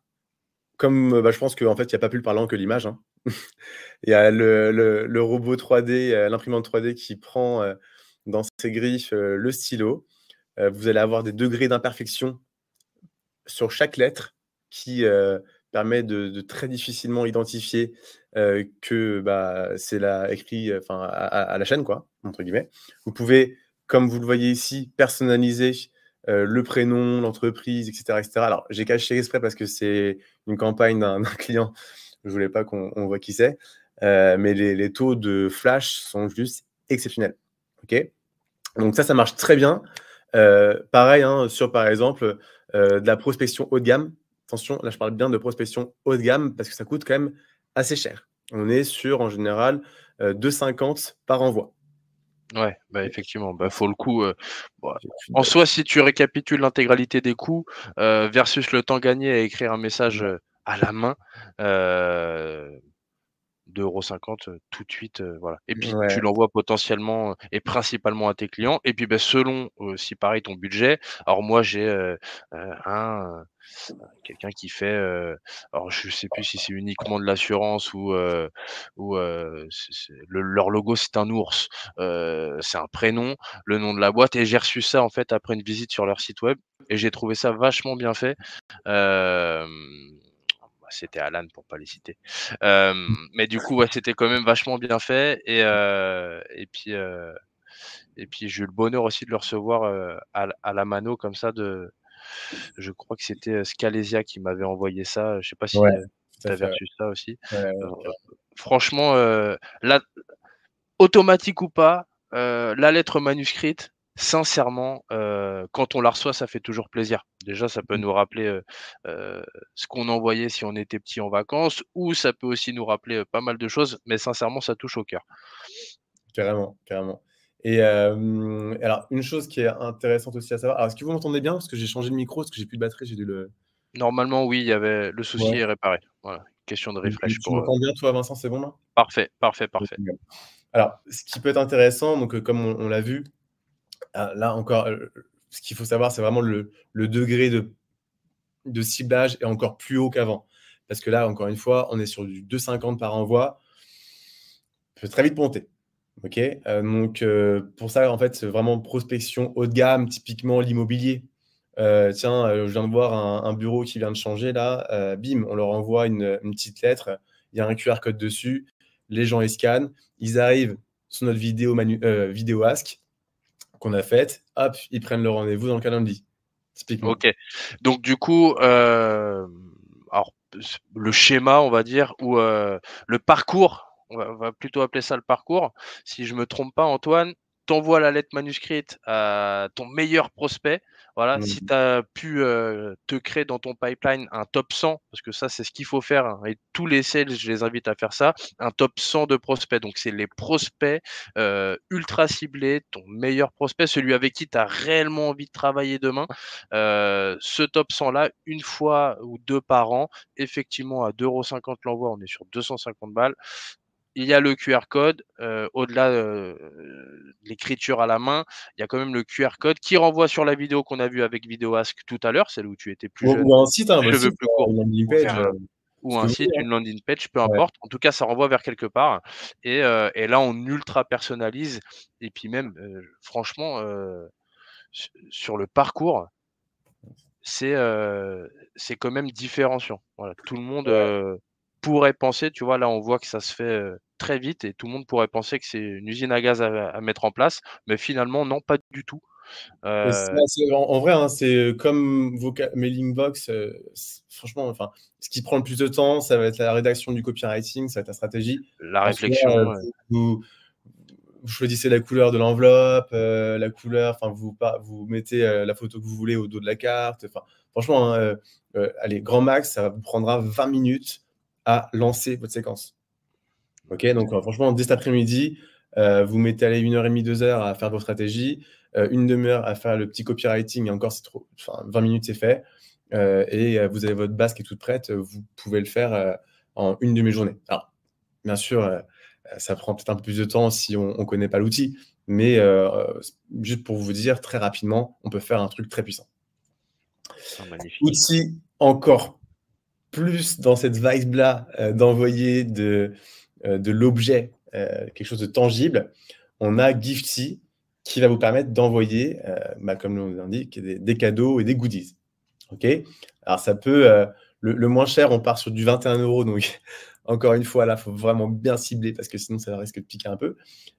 B: comme bah, je pense qu'en fait, il n'y a pas plus parlant que l'image. Hein. Il y a le, robot 3D, euh, l'imprimante 3D qui prend euh, dans ses griffes euh, le stylo. vous allez avoir des degrés d'imperfection sur chaque lettre qui permet de, très difficilement identifier que bah, c'est écrit à, la chaîne quoi entre guillemets. Vous pouvez, comme vous le voyez ici, personnaliser le prénom, l'entreprise, etc., etc. Alors j'ai caché exprès parce que c'est une campagne d'un client je voulais pas qu'on voit qui c'est. Euh, mais les, taux de flash sont juste exceptionnels. ok Donc ça, ça marche très bien. Euh, pareil hein, sur, par exemple, euh, de la prospection haut de gamme. Attention, là, je parle bien de prospection haut de gamme parce que ça coûte quand même assez cher. On est sur, en général, 2,50 par envoi. Ouais, bah, effectivement, bah, faut
A: le coup. en soi, si tu récapitules l'intégralité des coûts versus le temps gagné à écrire un message mmh à la main. Euh, 2,50€ tout de suite. voilà. Et puis tu l'envoies potentiellement et principalement à tes clients. Et puis bah, selon si pareil ton budget, alors moi j'ai un quelqu'un qui fait alors je sais plus si c'est uniquement de l'assurance ou ou leur logo c'est un ours c'est un prénom le nom de la boîte et j'ai reçu ça en fait après une visite sur leur site web et j'ai trouvé ça vachement bien fait c'était Alan pour pas les citer. Euh, mais du coup, c'était quand même vachement bien fait. Et, euh, puis, euh, puis j'ai eu le bonheur aussi de le recevoir à, la mano comme ça. De, je crois que c'était Scalesia qui m'avait envoyé ça. Je sais pas si tu avais reçu ça aussi. franchement, la, automatique ou pas, la lettre manuscrite, sincèrement, euh, quand on la reçoit, ça fait toujours plaisir. Déjà, ça peut mmh. nous rappeler euh, euh, ce qu'on envoyait si on était petit en vacances, ou ça peut aussi nous rappeler pas mal de choses,
B: mais sincèrement, ça touche au cœur. Carrément, carrément. Et alors, une chose qui est intéressante aussi à savoir, est-ce que vous m'entendez bien Parce que j'ai changé de micro, parce que j'ai plus de batterie, j'ai dû le.
A: Normalement, oui, il y avait le souci est réparé. question de refresh. Tu m'entends
B: bien, toi, Vincent, c'est bon là
A: Parfait, parfait, parfait.
B: Alors, ce qui peut être intéressant, donc comme on l'a vu, ah, là encore, euh, ce qu'il faut savoir, c'est vraiment le, degré de, ciblage est encore plus haut qu'avant. Parce que là, encore une fois, on est sur du 2,50 par envoi. peut très vite monter. OK euh, Donc, euh, pour ça, en fait, c'est vraiment prospection haut de gamme, typiquement l'immobilier. tiens, je viens de voir un, bureau qui vient de changer là. bim, on leur envoie une, petite lettre. Il y a un QR code dessus. Les gens ils scannent. Ils arrivent sur notre vidéo, vidéo ask qu'on a fait hop, ils prennent le rendez-vous dans le calendrier. Typiquement.
A: Ok. Donc du coup, euh, alors, le schéma, on va dire, ou euh, le parcours, on va, plutôt appeler ça le parcours. Si je me trompe pas, Antoine, t'envoies la lettre manuscrite à ton meilleur prospect voilà, mmh. si tu as pu te créer dans ton pipeline un top 100, parce que ça, c'est ce qu'il faut faire, hein, et tous les sales, je les invite à faire ça, un top 100 de prospects. Donc, c'est les prospects ultra ciblés, ton meilleur prospect, celui avec qui tu as réellement envie de travailler demain. ce top 100-là, une fois ou deux par an, effectivement, à 2,50€ l'envoi, on est sur 250 balles il y a le QR code, euh, au-delà euh, de l'écriture à la main, il y a quand même le QR code qui renvoie sur la vidéo qu'on a vue avec VideoAsk tout à l'heure, celle où tu étais plus jeune. Ou un site, hein, euh,
B: Ou un site, une
A: landing page, peu importe. En tout cas, ça renvoie vers quelque part. Et, là, on ultra personnalise. Et puis même, franchement, sur le parcours, c'est quand même différenciant. tout le monde pourrait penser, tu vois, là on voit que ça se fait très vite et tout le monde pourrait penser que c'est une usine à gaz à, mettre en place, mais finalement non, pas du tout. En,
B: vrai, hein, c'est comme vos mailing box. franchement, enfin, ce qui prend le plus de temps, ça va être la rédaction du copywriting, ça va être la stratégie. La réflexion. Euh, vous, choisissez la couleur de l'enveloppe, la couleur. Enfin, vous, vous mettez la photo que vous voulez au dos de la carte. Enfin, franchement, hein, euh, allez, grand max, ça vous prendra 20 minutes à lancer votre séquence. Ok, donc euh, franchement, dès cet après-midi, euh, vous mettez allez une heure et demie, deux heures à faire vos stratégies, euh, une demi-heure à faire le petit copywriting, et encore c'est trop, enfin 20 minutes c'est fait, et vous avez votre base qui est toute prête, vous pouvez le faire en une demi-journée. Alors, bien sûr, ça prend peut-être un peu plus de temps si on ne connaît pas l'outil, mais juste pour vous dire très rapidement, on peut faire un truc très puissant. Ah, Outil encore plus dans cette vibe-là euh, d'envoyer de, euh, de l'objet, euh, quelque chose de tangible, on a Gifty qui va vous permettre d'envoyer, bah, comme l'on indique, des, des, cadeaux et des goodies. ok Alors ça peut, le, moins cher, on part sur du 21 euros, donc encore une fois, là, il faut vraiment bien cibler parce que sinon ça risque de piquer un peu.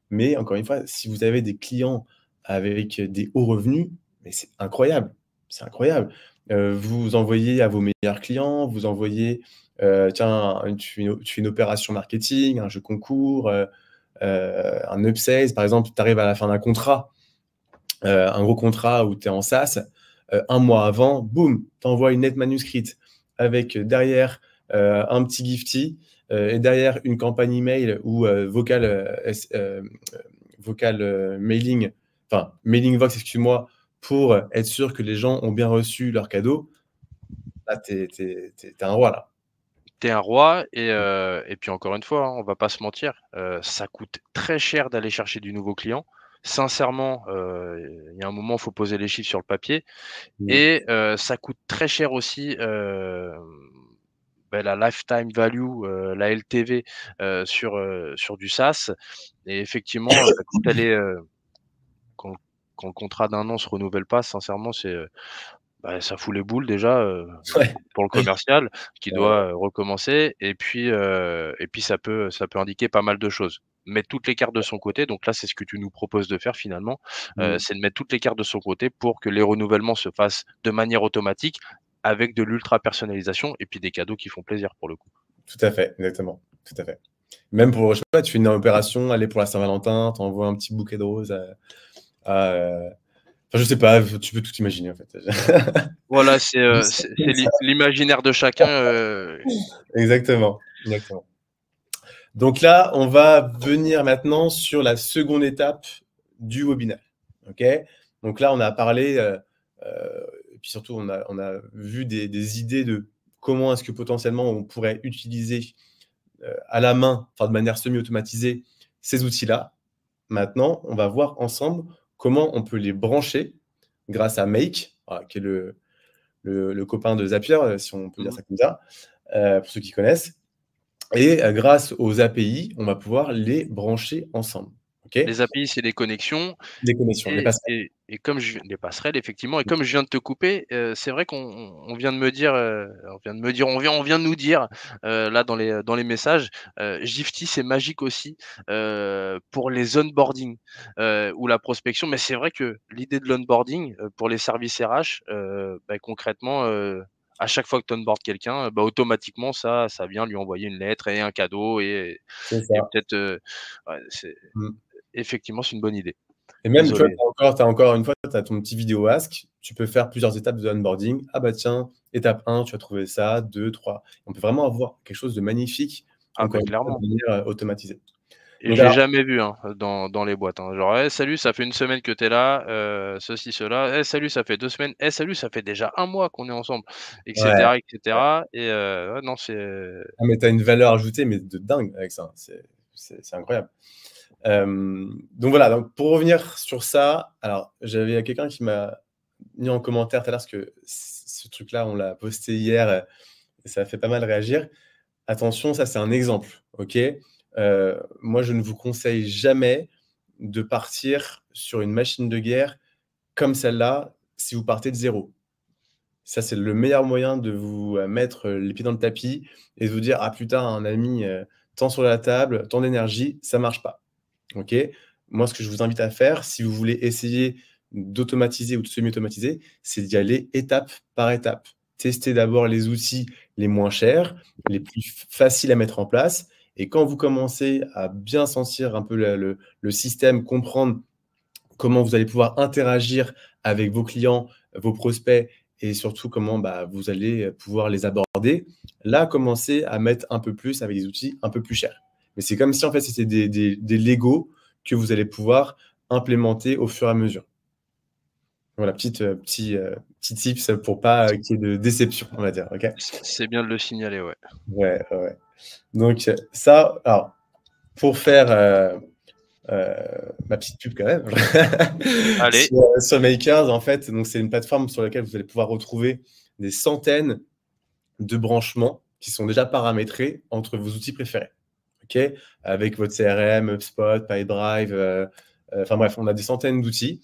B: Mais encore une fois, si vous avez des clients avec des hauts revenus, mais c'est incroyable, c'est incroyable. Euh, vous envoyez à vos meilleurs clients, vous envoyez, euh, tiens, tu, une, fais une opération marketing, un jeu concours, euh, un upsales, par exemple, tu arrives à la fin d'un contrat, un gros contrat où tu es en SaaS, un mois avant, boum, tu envoies une lettre manuscrite avec derrière un petit gifty et derrière une campagne email ou vocal, vocal mailing, enfin mailing vox, excuse-moi, pour être sûr que les gens ont bien reçu leur cadeau, là,
A: t'es un roi, là. T'es un roi, et, euh, puis encore une fois, hein, on va pas se mentir, euh, ça coûte très cher d'aller chercher du nouveau client. Sincèrement, euh, il y a un moment, il faut poser les chiffres sur le papier. Mmh. Et ça coûte très cher aussi ben, la lifetime value, la LTV sur, sur du SaaS. Et effectivement, quand, elle est, quand le contrat d'un an se renouvelle pas, sincèrement, c'est euh, bah, ça fout les boules déjà euh, pour le commercial qui ah doit euh, recommencer et puis et puis ça peut ça peut indiquer pas mal de choses mettre toutes les cartes de son côté donc là c'est ce que tu nous proposes de faire finalement mmh. c'est de mettre toutes les cartes de son côté pour que les renouvellements se fassent de manière automatique avec de l'ultra personnalisation et puis des cadeaux qui font plaisir pour le coup tout à fait exactement tout à fait
B: même pour je sais tu fais une opération aller pour la Saint Valentin t'envoies un petit bouquet de roses à. Euh, enfin, je sais pas, tu peux tout imaginer en fait.
A: voilà, c'est euh, l'imaginaire
B: de chacun. Euh, exactement, Donc là, on va venir maintenant sur la seconde étape du webinaire. Ok Donc là, on a parlé, et puis surtout, on a, vu des, des, idées de comment est-ce que potentiellement on pourrait utiliser à la main, enfin de manière semi-automatisée, ces outils-là. Maintenant, on va voir ensemble comment on peut les brancher grâce à Make, ah, qui est le, le, copain de Zapier, euh, si on peut dire mm. ça comme ça, euh, pour ceux qui connaissent. Et euh, grâce aux API, on va pouvoir les brancher ensemble. Les
A: API, c'est des connexions. Des connexions, et, passerelles. comme je, effectivement. Et comme je viens de te couper, euh, c'est vrai qu'on vient de me dire, euh, on vient de me dire, on vient, de nous dire euh, là dans les dans les messages, Gifty, c'est magique aussi pour les onboarding ou la prospection. Mais c'est vrai que l'idée de l'onboarding pour les services RH, ben, concrètement à chaque fois que tu onboardes quelqu'un, ben, automatiquement, ça, ça vient lui envoyer une lettre et un cadeau. Et, peut-être. Mmh effectivement, c'est une bonne idée. Et même, tu as
B: encore, encore une fois, tu as ton petit vidéo ask, tu peux faire plusieurs étapes de onboarding. Ah bah tiens, étape 1, tu as trouvé ça, 2, 3. On peut vraiment avoir quelque chose de magnifique ah, clairement. de manière euh, automatisée. Et n'ai jamais
A: vu hein, dans, dans, les boîtes. Hein. Genre, eh, salut, ça fait une semaine que tu es là, euh, ceci, cela. Hey, eh, salut, ça fait deux semaines. et eh, salut, ça fait déjà un mois qu'on est ensemble, etc. etc. Et euh, non, c'est.
B: Ah, mais tu as une valeur ajoutée, mais de dingue avec ça. Hein. C'est incroyable. Euh, donc voilà, donc pour revenir sur ça, alors j'avais quelqu'un qui m'a mis en commentaire tout à l'heure parce que ce truc-là, on l'a posté hier, euh, ça fait pas mal réagir. Attention, ça c'est un exemple, ok euh, Moi, je ne vous conseille jamais de partir sur une machine de guerre comme celle-là si vous partez de zéro. Ça, c'est le meilleur moyen de vous mettre les pieds dans le tapis et de vous dire Ah putain, un ami, tant sur la table, tant d'énergie, ça marche pas. OK Moi, ce que je vous invite à faire, si vous voulez essayer d'automatiser ou de semi-automatiser, c'est d'y aller étape par étape. Testez d'abord les outils les moins chers, les plus faciles à mettre en place. Et quand vous commencez à bien sentir un peu le, système, comprendre comment vous allez pouvoir interagir avec vos clients, vos prospects et surtout comment bah, vous allez pouvoir les aborder, là, commencez à mettre un peu plus avec des outils un peu plus chers. Mais c'est comme si en fait c'était des, des, Lego que vous allez pouvoir implémenter au fur et à mesure. Voilà, petite, euh, euh, petit, tips pour pas euh, qu'il y ait de déception, on va dire. ok c'est bien de le signaler, ouais. Ouais, ouais. Donc, ça, alors, pour faire ma petite pub quand même, Allez. sur, Makers, en fait, c'est une plateforme sur laquelle vous allez pouvoir retrouver des centaines de branchements qui sont déjà paramétrés entre vos outils préférés avec votre CRM, HubSpot, PyDrive, euh, euh, enfin bref, on a des centaines d'outils.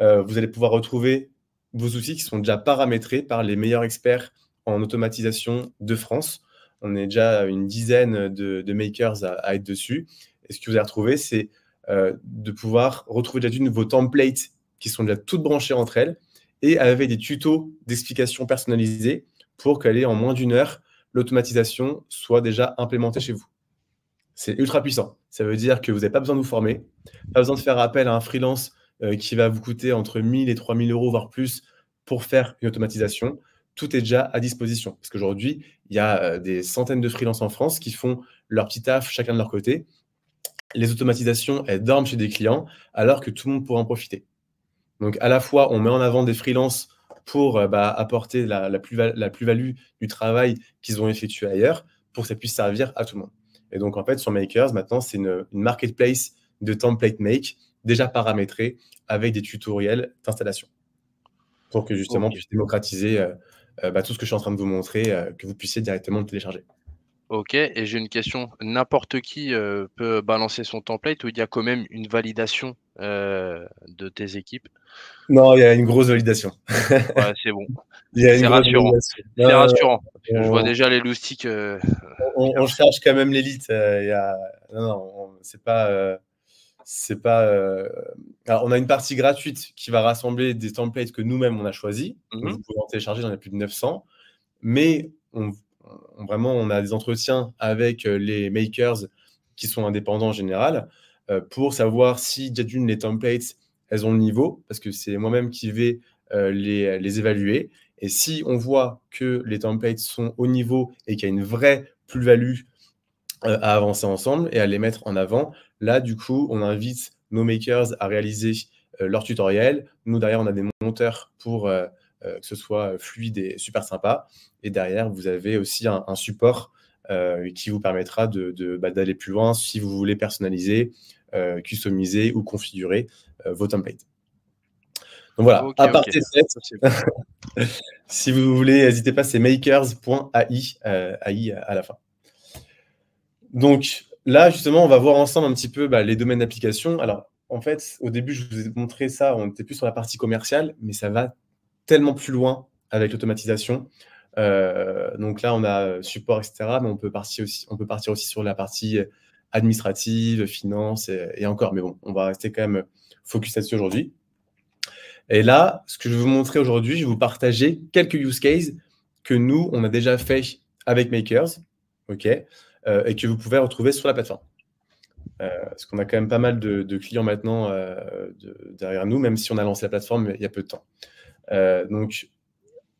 B: Euh, vous allez pouvoir retrouver vos outils qui sont déjà paramétrés par les meilleurs experts en automatisation de France. On est déjà une dizaine de, makers à, être dessus. Et ce que vous allez retrouver, c'est de pouvoir retrouver déjà d'une vos templates qui sont déjà toutes branchées entre elles et avec des tutos d'explications personnalisées pour qu'elle en moins d'une heure l'automatisation soit déjà implémentée chez vous c'est ultra puissant. Ça veut dire que vous n'avez pas besoin de vous former, pas besoin de faire appel à un freelance euh, qui va vous coûter entre 1000 et 3000 euros, voire plus, pour faire une automatisation. Tout est déjà à disposition. Parce qu'aujourd'hui, il y a euh, des centaines de freelances en France qui font leur petit taf chacun de leur côté. Les automatisations, elles dorment chez des clients, alors que tout le monde pourra en profiter. Donc, à la fois, on met en avant des freelances pour euh, bah, apporter la, la plus-value du travail qu'ils ont effectué ailleurs, pour que ça puisse servir à tout le monde. Et donc, en fait, sur Makers, maintenant, c'est une, marketplace de template make déjà paramétrée avec des tutoriels d'installation pour que justement, je puisse démocratiser euh, euh, bah, tout ce que je suis en train de vous montrer, euh, que vous puissiez directement le télécharger.
A: Ok, et j'ai une question. N'importe qui euh, peut balancer son template ou il y a quand même une validation euh, de tes équipes
B: Non, il y a une grosse validation. c'est bon. C'est rassurant. C'est rassurant. Je vois déjà les loustiques. Euh, on, on, cherche quand même l'élite. Non, non, c'est pas. C'est pas. on a une partie gratuite qui va rassembler des templates que nous-mêmes on a choisis. Mhm. Vous pouvez en télécharger, en a plus de 900. Mais on vraiment, on a des entretiens avec euh, les makers qui sont indépendants en général euh, pour savoir si déjà les templates, elles ont le niveau, parce que c'est moi-même qui vais euh, les, évaluer. Et si on voit que les templates sont au niveau et qu'il y a une vraie plus-value à avancer ensemble et à les mettre en avant, là, du coup, on invite nos makers à réaliser leur tutoriel. Nous, derrière, on a des monteurs pour, euh, que ce soit fluide et super sympa. Et derrière, vous avez aussi un, support euh, qui vous permettra bah, d'aller de, plus loin si vous voulez personnaliser, euh, customiser ou configurer vos templates. Donc voilà, à part si vous voulez, n'hésitez pas, c'est makers.ai, à la fin. Donc là, justement, on va voir ensemble un petit peu bah, les domaines d'application. Alors, en fait, au début, je vous ai montré ça, on était plus sur la partie commerciale, mais ça va tellement plus loin avec l'automatisation. Euh, donc là, on a support, etc. Mais on peut partir aussi, on peut partir aussi sur la partie administrative, finance et, encore. Mais bon, on va rester quand même focus là-dessus aujourd'hui. Et là, ce que je vais vous montrer aujourd'hui, je vais vous partager quelques use cases que nous, on a déjà fait avec Makers, OK, euh, et que vous pouvez retrouver sur la plateforme. Euh, parce qu'on a quand même pas mal de, de clients maintenant derrière nous, même si on a lancé la plateforme il y a peu de temps. Euh, donc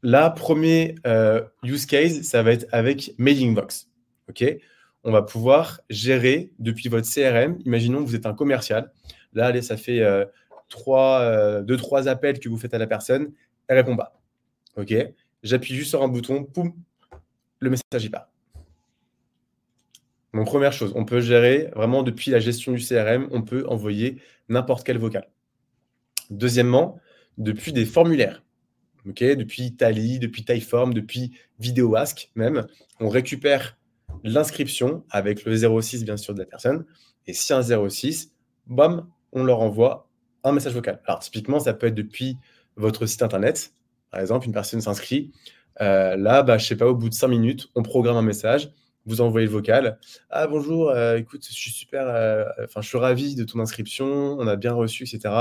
B: là, premier euh, use case, ça va être avec box OK on va pouvoir gérer depuis votre CRM. Imaginons que vous êtes un commercial. Là, allez, ça fait euh, trois, deux, trois appels que vous faites à la personne. Elle répond pas. OK J'appuie juste sur un bouton, poum, le message y pas Donc, première chose, on peut gérer vraiment depuis la gestion du CRM, on peut envoyer n'importe quel vocal. Deuxièmement, depuis des formulaires. depuis Tally, depuis Typeform, depuis VideoAsk même. On récupère l'inscription avec le 06 bien sûr de la personne. Et si un 06, bam, on leur envoie un message vocal. Alors typiquement, ça peut être depuis votre site internet. Par exemple, une personne s'inscrit. Euh, là, bah, je sais pas, au bout de 5 minutes, on programme un message vous envoyez le vocal. Ah bonjour, euh, écoute, je suis super, euh, enfin je suis ravi de ton inscription, on a bien reçu, etc.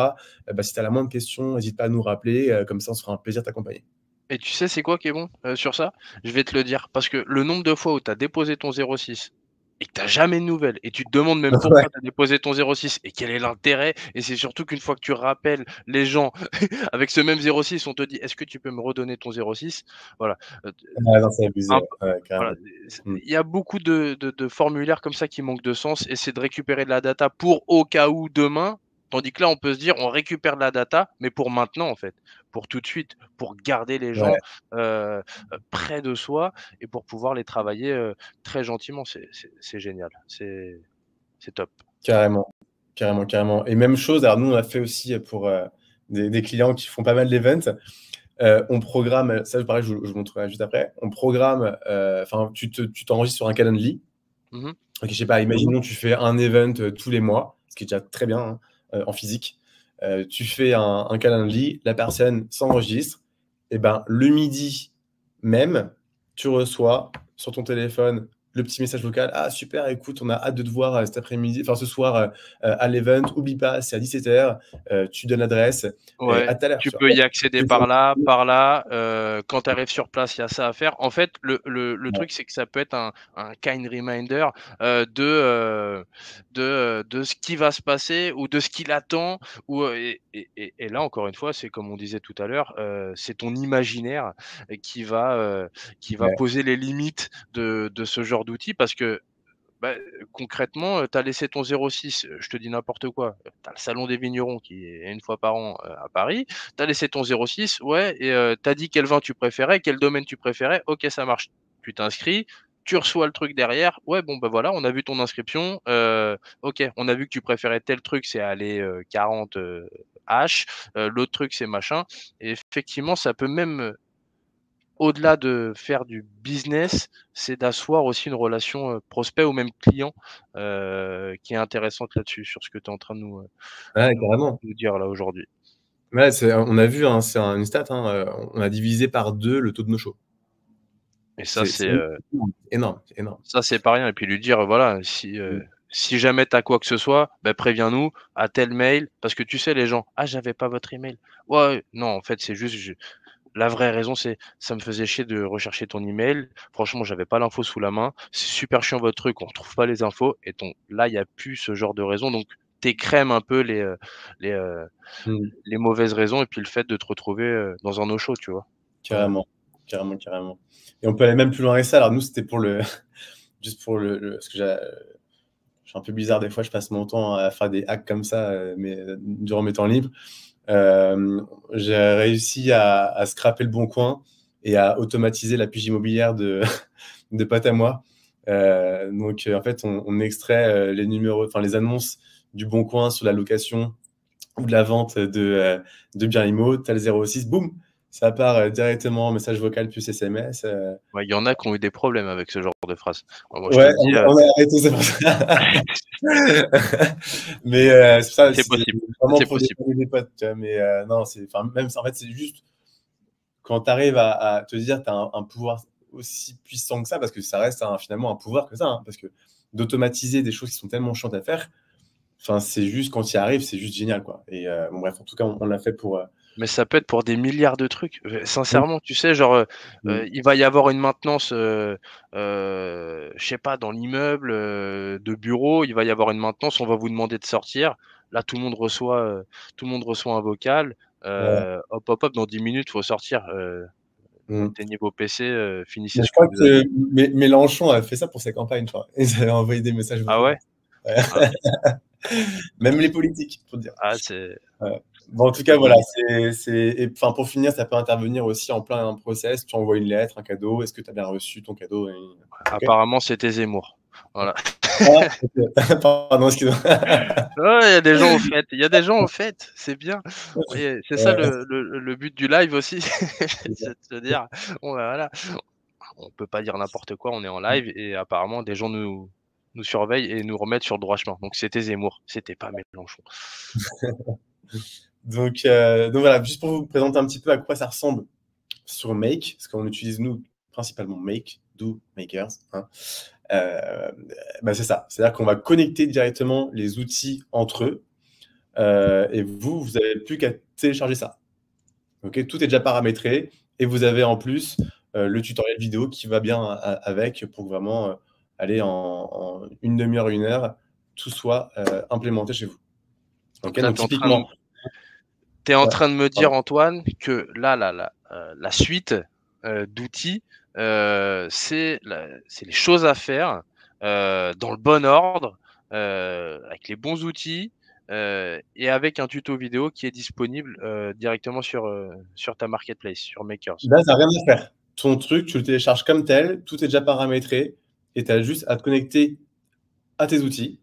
B: Euh, bah, si tu as la moindre question, n'hésite pas à nous rappeler, comme ça on se fera un plaisir de t'accompagner.
A: Et tu sais, c'est quoi qui est bon sur ça Je vais te le dire, parce que le nombre de fois où tu as déposé ton 06, et que tu jamais de nouvelles et tu te demandes même pourquoi tu as déposé ton 06 et quel est l'intérêt. Et c'est surtout qu'une fois que tu rappelles les gens avec ce même 06, on te dit est-ce que tu peux me redonner ton 06 Voilà.
B: Il
A: y a beaucoup de, formulaires comme ça qui manquent de sens. et c'est de récupérer de la data pour au cas où demain, Tandis que là, on peut se dire, on récupère de la data, mais pour maintenant, en fait, pour tout de suite, pour garder les gens euh, euh, près de soi et pour pouvoir les travailler euh, très gentiment. C'est génial, c'est top.
B: Carrément, carrément, carrément. Et même chose, alors nous, on a fait aussi pour des, clients qui font pas mal d'events. on programme, ça je je, je vous montrerai juste après. On programme, enfin, tu t'enregistres sur un calendrier. -hmm. Ok, je sais pas, imaginons, tu fais un event tous les mois, ce qui est déjà très bien. Hein. Euh, en physique. Euh, tu fais un, calendrier, la personne s'enregistre, et ben le midi même, tu reçois sur ton téléphone le petit message vocal. Ah, super, écoute, on a hâte de te voir euh, cet après-midi, enfin ce soir euh, euh, à l'event. Oublie pas, c'est à 17h. tu donnes l'adresse.
A: tu peux y accéder par là, par là. quand tu arrives sur place, il y a ça à faire. En fait, le, le, le truc, c'est que ça peut être un, kind reminder de, de, de, ce qui va se passer ou de ce qu'il attend. Ou, et, et, là, encore une fois, c'est comme on disait tout à l'heure, euh, c'est ton imaginaire qui va, euh, poser les limites de, ce genre d'outil parce que bah, concrètement, tu as laissé ton 06, je te dis n'importe quoi, tu as le salon des vignerons qui est une fois par an euh, à Paris, tu as laissé ton 06, ouais, et tu as dit quel vin tu préférais, quel domaine tu préférais, ok, ça marche, tu t'inscris, tu reçois le truc derrière, ouais, bon, ben voilà, on a vu ton inscription, ok, on a vu que tu préférais tel truc, c'est aller 40 H, euh, l'autre truc c'est machin. Et effectivement, ça peut même, euh, au-delà de faire du business, c'est d'asseoir aussi une relation euh, prospect ou même client qui est intéressante là-dessus, sur ce que tu es en train de nous, dire là aujourd'hui.
B: on a vu, hein, c'est une stat, hein, on a divisé par deux le taux de nos shows. Et ça, c'est énorme, énorme.
A: Ça, c'est pas rien. Et puis lui dire, voilà, si mm si jamais tu as quoi que ce soit, ben préviens-nous à tel mail, parce que tu sais, les gens, ah, j'avais pas votre email. Ouais, non, en fait, c'est juste, la vraie raison, c'est ça me faisait chier de rechercher ton email. Franchement, j'avais pas l'info sous la main. C'est super chiant votre truc, on retrouve pas les infos. Et ton... là, il n'y a plus ce genre de raison. Donc, t'écrèmes un peu les, euh, les, euh, mmh. les mauvaises raisons et puis le fait
B: de te retrouver euh, dans un no show, tu vois. Carrément, carrément, carrément. Et on peut aller même plus loin que ça. Alors, nous, c'était pour le. juste pour le, que j'ai c'est un peu bizarre des fois, je passe mon temps à faire des hacks comme ça, euh, mais euh, durant mes temps libres. Euh, j'ai réussi à, scraper le bon coin et à automatiser la pige immobilière de, de pâte à moi. donc en fait, on, on, extrait les numéros, enfin les annonces du bon coin sur la location ou de la vente de, de biens immo, tel 06, boum, ça part euh, directement en message vocal plus SMS. Euh. Il y en a qui ont
A: eu des problèmes avec ce genre de phrase. ouais, euh, on, a arrêté, c'est pour ça. mais c'est ça. C'est possible. C'est possible.
B: potes, mais non, c'est, même, en fait, c'est juste quand tu arrives à, te dire, tu as un, pouvoir aussi puissant que ça, parce que ça reste finalement un pouvoir que ça, hein, parce que d'automatiser des choses qui sont tellement chiantes à faire, enfin, c'est juste quand tu y arrives, c'est juste génial, quoi. Et bref, en tout cas, on l'a fait pour mais
A: ça peut être pour des milliards de trucs. Euh, sincèrement, mmh. tu sais, genre, euh, mmh. euh, il va y avoir une maintenance, euh, sais pas, dans l'immeuble de bureau, il va y avoir une maintenance, on va vous demander de sortir. Là, tout le monde reçoit, tout le monde reçoit un vocal. Hop, hop, hop, dans 10 minutes, il faut sortir. Éteignez mmh. vos PC, finissez. Je crois que,
B: Mélenchon a fait ça pour sa campagne, je crois. Ils avaient envoyé des messages. Ah ouais, ah. Même les politiques, pour dire. Ah, c'est en tout cas, voilà, c'est, enfin, pour finir, ça peut intervenir aussi en plein process. Tu envoies une lettre, un cadeau. Est-ce que tu as bien reçu ton cadeau Apparemment,
A: c'était Zemmour. Voilà. Ah, il y a des gens au fait. Il y a des gens au fait. C'est bien. C'est ça le, but du live aussi. c'est de dire, ben on, ne peut pas dire n'importe quoi. On est en live et apparemment, des gens nous nous surveillent et nous remettent sur le droit chemin. Donc c'était
B: Zemmour, c'était pas Mélenchon. Donc, euh, donc voilà, juste pour vous présenter un petit peu à quoi ça ressemble sur Make, parce qu'on utilise nous principalement Make, do Makers. Hein. Euh, bah, c'est ça, c'est-à-dire qu'on va connecter directement les outils entre eux, euh, et vous, vous n'avez plus qu'à télécharger ça. Tout est déjà paramétré, et vous avez en plus le tutoriel vidéo qui va bien avec pour vraiment aller en, une demi-heure, une heure, tout soit implémenté chez vous. donc, typiquement,
A: en train de me dire, Antoine, que là, là, euh, la suite euh, d'outils, euh, c'est les choses à faire dans le bon ordre, avec les bons outils, et avec un tuto vidéo qui est disponible directement sur,
B: sur ta marketplace, sur Makers. Là, ça n'a rien à faire. Ton truc, tu le télécharges comme tel, tout est déjà paramétré et tu as juste à te connecter à tes outils.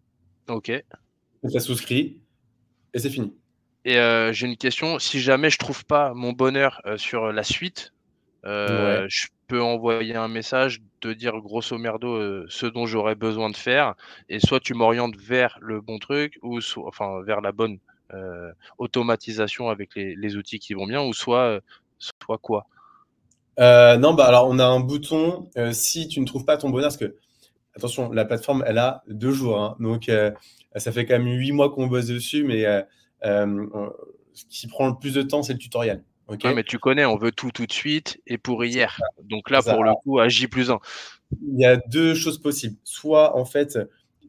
B: Ok. Tu as souscrit et c'est fini.
A: Et euh, j'ai une question. Si jamais je trouve pas mon bonheur euh, sur la suite, euh, je peux envoyer un message de dire grosso merdo ce dont j'aurais besoin de faire. Et soit tu m'orientes vers le bon truc, ou enfin vers la bonne automatisation avec les, outils qui vont bien,
B: ou soit, soit quoi Non, bah alors on a un bouton. si tu ne trouves pas ton bonheur, parce que attention, la plateforme elle a deux jours, hein, donc ça fait quand même huit mois qu'on bosse dessus, mais euh, ce qui prend le plus de temps, c'est le tutoriel.
A: Ok, mais tu connais, on veut tout tout de suite et pour hier. Donc là, pour le
B: coup, à plus 1. Il y a deux choses possibles. Soit, en fait,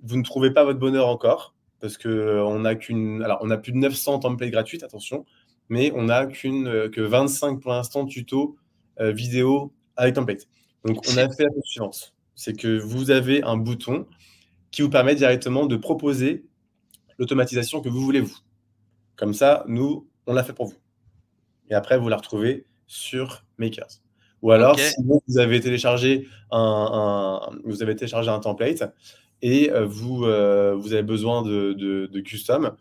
B: vous ne trouvez pas votre bonheur encore, parce qu'on euh, n'a qu'une. on a plus de 900 templates gratuites, attention, mais on n'a qu'une euh, que 25 pour l'instant tutos vidéo avec templates. Donc, on a fait la suivante c'est que vous avez un bouton qui vous permet directement de proposer l'automatisation que vous voulez vous. Comme ça, nous, on l'a fait pour vous. Et après, vous la retrouvez sur Makers. Ou alors, si vous avez téléchargé un, vous avez téléchargé un template et euh, vous, euh, vous avez besoin de, custom,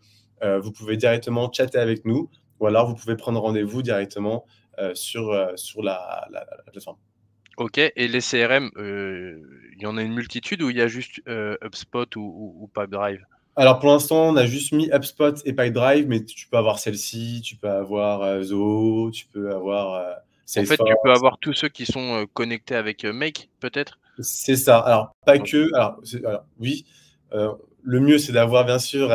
B: euh, vous pouvez directement chatter avec nous ou alors vous pouvez prendre rendez-vous directement sur, sur la, plateforme.
A: Ok, et les CRM, il y en a une multitude ou il y a juste HubSpot ou, ou, ou
B: alors pour l'instant, on a juste mis HubSpot et PyDrive, mais tu peux avoir celle-ci, tu peux avoir euh, Zoho, tu peux avoir euh, En fait, tu peux
A: avoir tous ceux qui sont euh, connectés avec Make, peut-être
B: C'est ça. Alors, pas que. Alors, oui, le mieux, c'est d'avoir bien sûr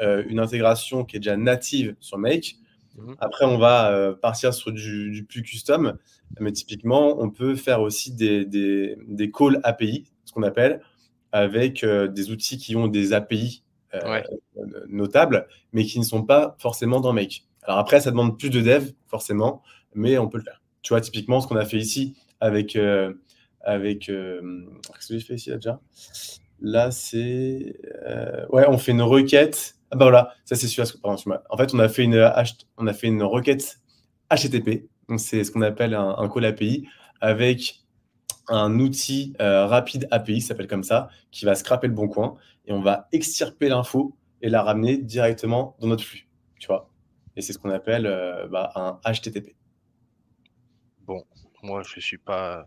B: une intégration qui est déjà native sur Make. Mhm. Après, on va partir sur du, plus custom, mais typiquement, on peut faire aussi des, des, calls API, ce qu'on appelle, avec des outils qui ont des API euh, notables, mais qui ne sont pas forcément dans Make. Alors après, ça demande plus de dev, forcément, mais on peut le faire. Tu vois, typiquement, ce qu'on a fait ici avec. Euh, avec euh, Qu'est-ce que j'ai fait ici déjà Là, c'est. ouais, on fait une requête. Ah bah voilà, ça c'est sûr. En fait, on a fait une, on a fait une requête HTTP. Donc c'est ce qu'on appelle un, call API avec un outil rapide API, ça s'appelle comme ça, qui va scraper le bon coin et on va extirper l'info et la ramener directement dans notre flux, tu vois. Et c'est ce qu'on appelle euh, bah, un HTTP. Bon, moi je suis pas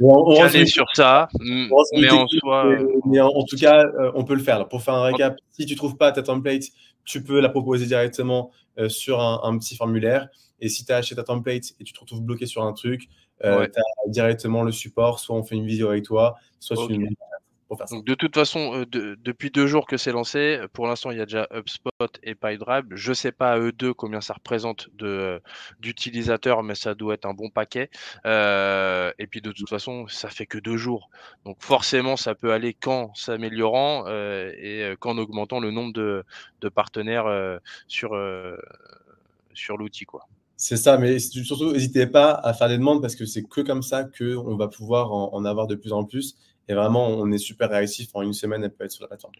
B: on, est sur ça, mais euh, euh, en tout cas, on peut le faire. pour faire un récap, si tu trouves pas ta template, tu peux la proposer directement sur un, petit formulaire. Et si tu as acheté ta template et tu te retrouves bloqué sur un truc, tu as directement le support. Soit on fait une vidéo avec toi, soit sur une
A: de toute façon, euh, depuis deux jours que c'est lancé, euh, pour l'instant, il y a déjà HubSpot et PyDrive. Je ne sais pas à eux deux combien ça représente euh, d'utilisateurs, mais ça doit être un bon paquet. et puis, de toute façon, ça fait que deux jours. Donc, forcément, ça peut aller qu'en s'améliorant et qu'en augmentant le nombre de, partenaires sur, sur l'outil.
B: C'est ça, mais surtout, n'hésitez pas à faire des demandes parce que c'est que comme ça qu'on va pouvoir en, avoir de plus en plus et vraiment, on est super réactif. En une semaine, elle peut être sur la plateforme.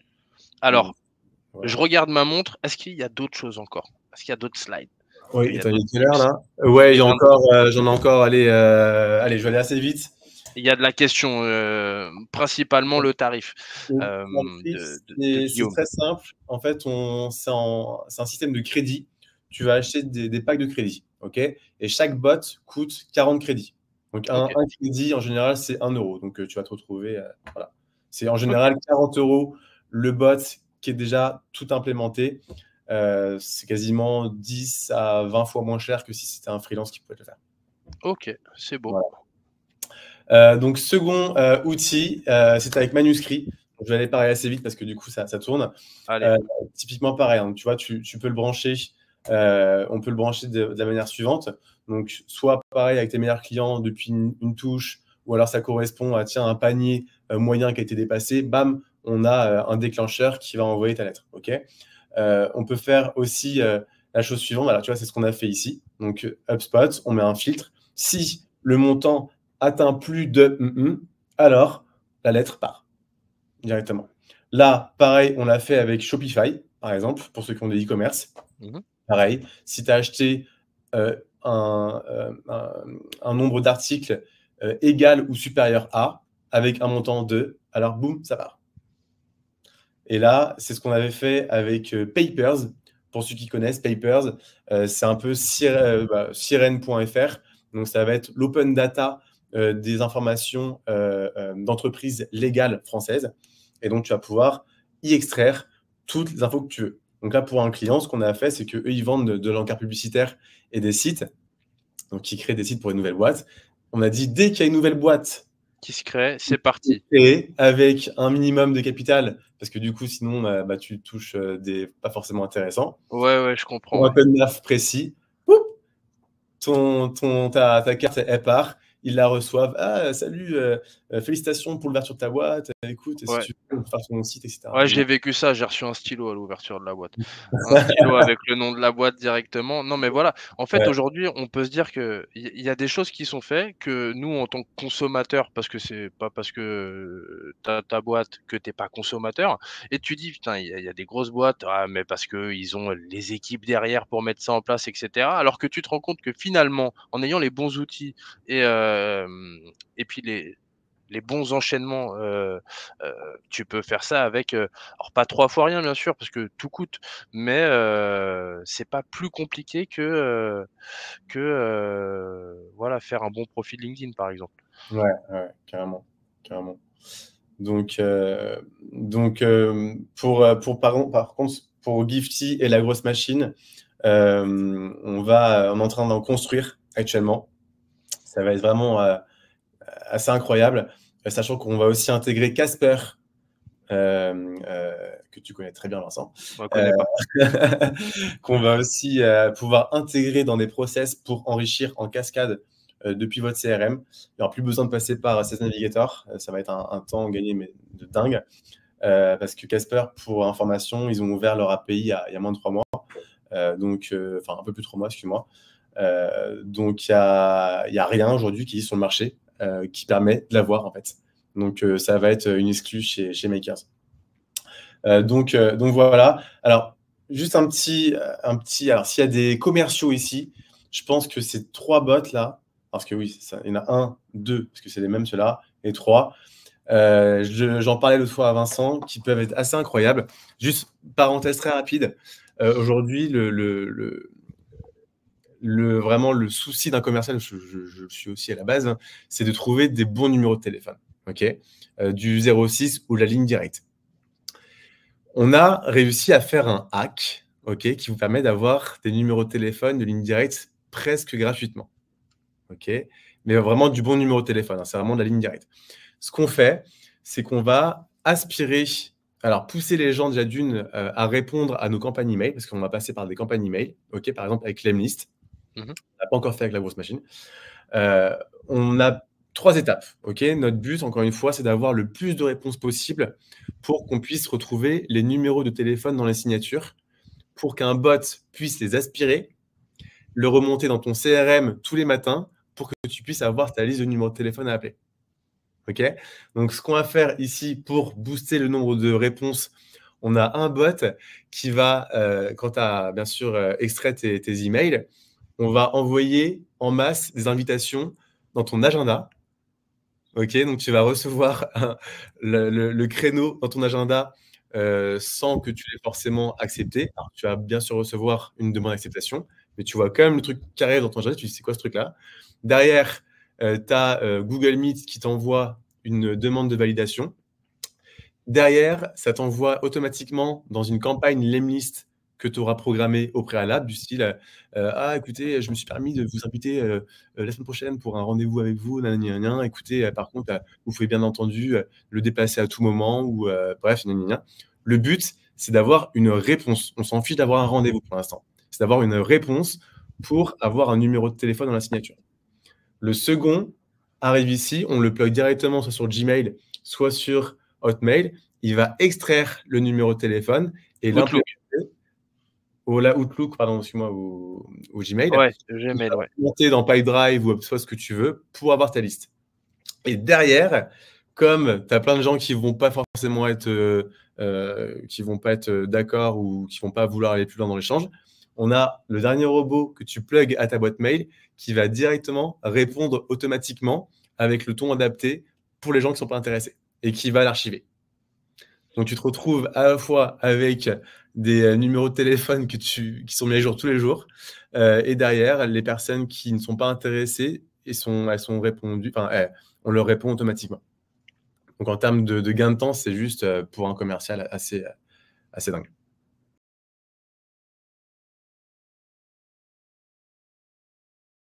A: Alors, je regarde ma montre. Est-ce qu'il y a d'autres choses encore Est-ce qu'il y a d'autres slides Oui, il y a Ouais, encore.
B: Euh, j'en ai encore. Allez, euh, allez, je vais aller assez vite.
A: Il y a de la question, euh, principalement le tarif. c'est très
B: simple. En fait, c'est un système de crédit. Tu vas acheter des, packs de crédit. ok Et chaque bot coûte 40 crédits. Donc, un, crédit, en général, c'est 1 euro. Donc, euh, tu vas te retrouver. Euh, voilà. C'est en général 40 euros le bot qui est déjà tout implémenté. Euh, c'est quasiment 10 à 20 fois moins cher que si c'était un freelance qui pouvait le faire. Ok, c'est bon. donc, second outil, c'est avec Manuscrit. je vais aller parler assez vite parce que du coup, ça, tourne. typiquement pareil. Hein. tu vois, tu, peux le brancher. on peut le brancher de la manière suivante. Donc, soit pareil avec tes meilleurs clients depuis une, touche, ou alors ça correspond à tiens, un panier euh, moyen qui a été dépassé, bam, on a euh, un déclencheur qui va envoyer ta lettre. ok euh, on peut faire aussi la chose suivante, alors tu vois, c'est ce qu'on a fait ici. Donc, HubSpot, on met un filtre. Si le montant atteint plus de mm, mm, alors la lettre part directement. Là, pareil, on l'a fait avec Shopify, par exemple, pour ceux qui ont des e-commerce. Mhm. Pareil, si tu as acheté euh, un, nombre d'articles euh, égal ou supérieur à, avec un montant de, alors boum, ça part. Et là, c'est ce qu'on avait fait avec euh, Papers. Pour ceux qui connaissent Papers, c'est un peu bah, sirène.fr. Donc, ça va être l'open data des informations d'entreprises légales françaises. Et donc, tu vas pouvoir y extraire toutes les infos que tu veux. Donc là, pour un client, ce qu'on a fait, c'est qu'eux, ils vendent de, de l'encart publicitaire et des sites. Donc, qui créent des sites pour une nouvelle boîte. On a dit dès qu'il y a une nouvelle boîte qui se crée, c'est parti. Et avec un minimum de capital, parce que du coup, sinon, bah, bah tu touches euh, des pas forcément intéressants. Ouais, ouais, je comprends. Un peu de précis. Ouh ton, ton, ta, ta carte, elle part ils la reçoivent. Ah, salut, euh, euh, félicitations pour l'ouverture de ta boîte. Écoute, est-ce que tu peux faire ton site, etc. Ouais, j'ai
A: vécu ça. J'ai reçu un stylo à l'ouverture de la boîte. un stylo avec le nom de la boîte directement. Non, mais voilà. En fait, aujourd'hui, on peut se dire qu'il y, y a des choses qui sont faites que nous, en tant que consommateurs, parce que c'est pas parce que as ta boîte que tu t'es pas consommateur, et tu dis, putain, il y, a des grosses boîtes, ah, mais parce qu'ils ont les équipes derrière pour mettre ça en place, etc. Alors que tu te rends compte que finalement, en ayant les bons outils et euh, et puis les, bons enchaînements, tu peux faire ça avec, alors pas trois fois rien bien sûr, parce que tout coûte, mais c'est pas plus compliqué que que voilà faire un bon profil LinkedIn par exemple.
B: Ouais, carrément, Donc donc pour pour par, contre pour Gifty et la grosse machine, on va on est en train d'en construire actuellement ça va être vraiment euh, assez incroyable, euh, sachant qu'on va aussi intégrer Casper. Euh, que tu connais très bien Vincent, qu'on va aussi pouvoir intégrer dans des process pour enrichir en cascade depuis votre CRM. Il n'y aura plus besoin de passer par Sales Navigator. Ça va être un, temps gagné mais de dingue. parce que Casper, pour information, ils ont ouvert leur API il y a, moins de trois mois. donc, enfin, un peu plus de trois mois, excuse-moi. Euh, donc il n'y a, y a, rien aujourd'hui qui est sur le marché euh, qui permet de l'avoir en fait. Donc euh, ça va être une exclue chez, chez Makers. donc, donc voilà. Alors juste un petit, un petit. Alors s'il y a des commerciaux ici, je pense que ces trois bots là, parce que oui, ça, il y en a un, deux, parce que c'est les mêmes ceux-là, et trois. J'en parlais l'autre fois à Vincent, qui peuvent être assez incroyables. Juste parenthèse très rapide. Aujourd'hui, le, le, vraiment le souci d'un commercial, je, suis aussi à la base, hein, c'est de trouver des bons numéros de téléphone, ok euh, du 06 ou la ligne directe. On a réussi à faire un hack ok qui vous permet d'avoir des numéros de téléphone de ligne directe presque gratuitement. ok Mais vraiment du bon numéro de téléphone, hein, c'est vraiment de la ligne directe. Ce qu'on fait, c'est qu'on va aspirer alors, pousser les gens déjà d'une euh, à répondre à nos campagnes email, parce qu'on va passer par des campagnes email, ok, par exemple avec Lemlist. Mmh on n'a pas encore fait avec la grosse machine. Euh, on a trois étapes. ok Notre but, encore une fois, c'est d'avoir le plus de réponses possibles pour qu'on puisse retrouver les numéros de téléphone dans les signatures, pour qu'un bot puisse les aspirer, le remonter dans ton CRM tous les matins pour que tu puisses avoir ta liste de numéros de téléphone à appeler. ok Donc, ce qu'on va faire ici pour booster le nombre de réponses, on a un bot qui va, euh, quand tu as bien sûr euh, extrait tes, tes emails, on va envoyer en masse des invitations dans ton agenda. Ok, donc tu vas recevoir le, créneau dans ton agenda euh, sans que tu l'aies forcément accepté. tu vas bien sûr recevoir une demande d'acceptation, mais tu vois quand même le truc carré dans ton agenda, tu dis c'est quoi ce truc-là Derrière, euh, tu as euh, Google Meet qui t'envoie une demande de validation. Derrière, ça t'envoie automatiquement dans une campagne Lemlist que tu auras programmé au préalable, du style euh, euh, Ah, écoutez, je me suis permis de vous inviter euh, la semaine prochaine pour un rendez-vous avec vous, nan, nan, écoutez, par contre, vous pouvez bien entendu le dépasser à tout moment, ou bref, Le but, c'est d'avoir une réponse. On s'en fiche d'avoir un rendez-vous pour l'instant. C'est d'avoir une réponse pour avoir un numéro de téléphone dans la signature. Le second arrive ici, on le plug directement soit sur Gmail, soit sur Hotmail. Il va extraire le numéro de téléphone et l' la Outlook, pardon, excuse moi au, au, Gmail. Ouais, Gmail, ouais. Monter dans PyDrive ou soit ce que tu veux pour avoir ta liste. Et derrière, comme tu as plein de gens qui ne vont pas forcément être, euh, euh, qui vont pas être euh, d'accord ou qui ne vont pas vouloir aller plus loin dans l'échange, on a le dernier robot que tu plugs à ta boîte mail qui va directement répondre automatiquement avec le ton adapté pour les gens qui ne sont pas intéressés et qui va l'archiver. Donc tu te retrouves à la fois avec des euh, numéros de téléphone qui sont mis à jour tous les jours. Euh, et derrière, les personnes qui ne sont pas intéressées, et sont, elles sont répondues, enfin, on leur répond automatiquement. Donc en termes de, gain de temps, c'est juste euh, pour un commercial assez, assez dingue.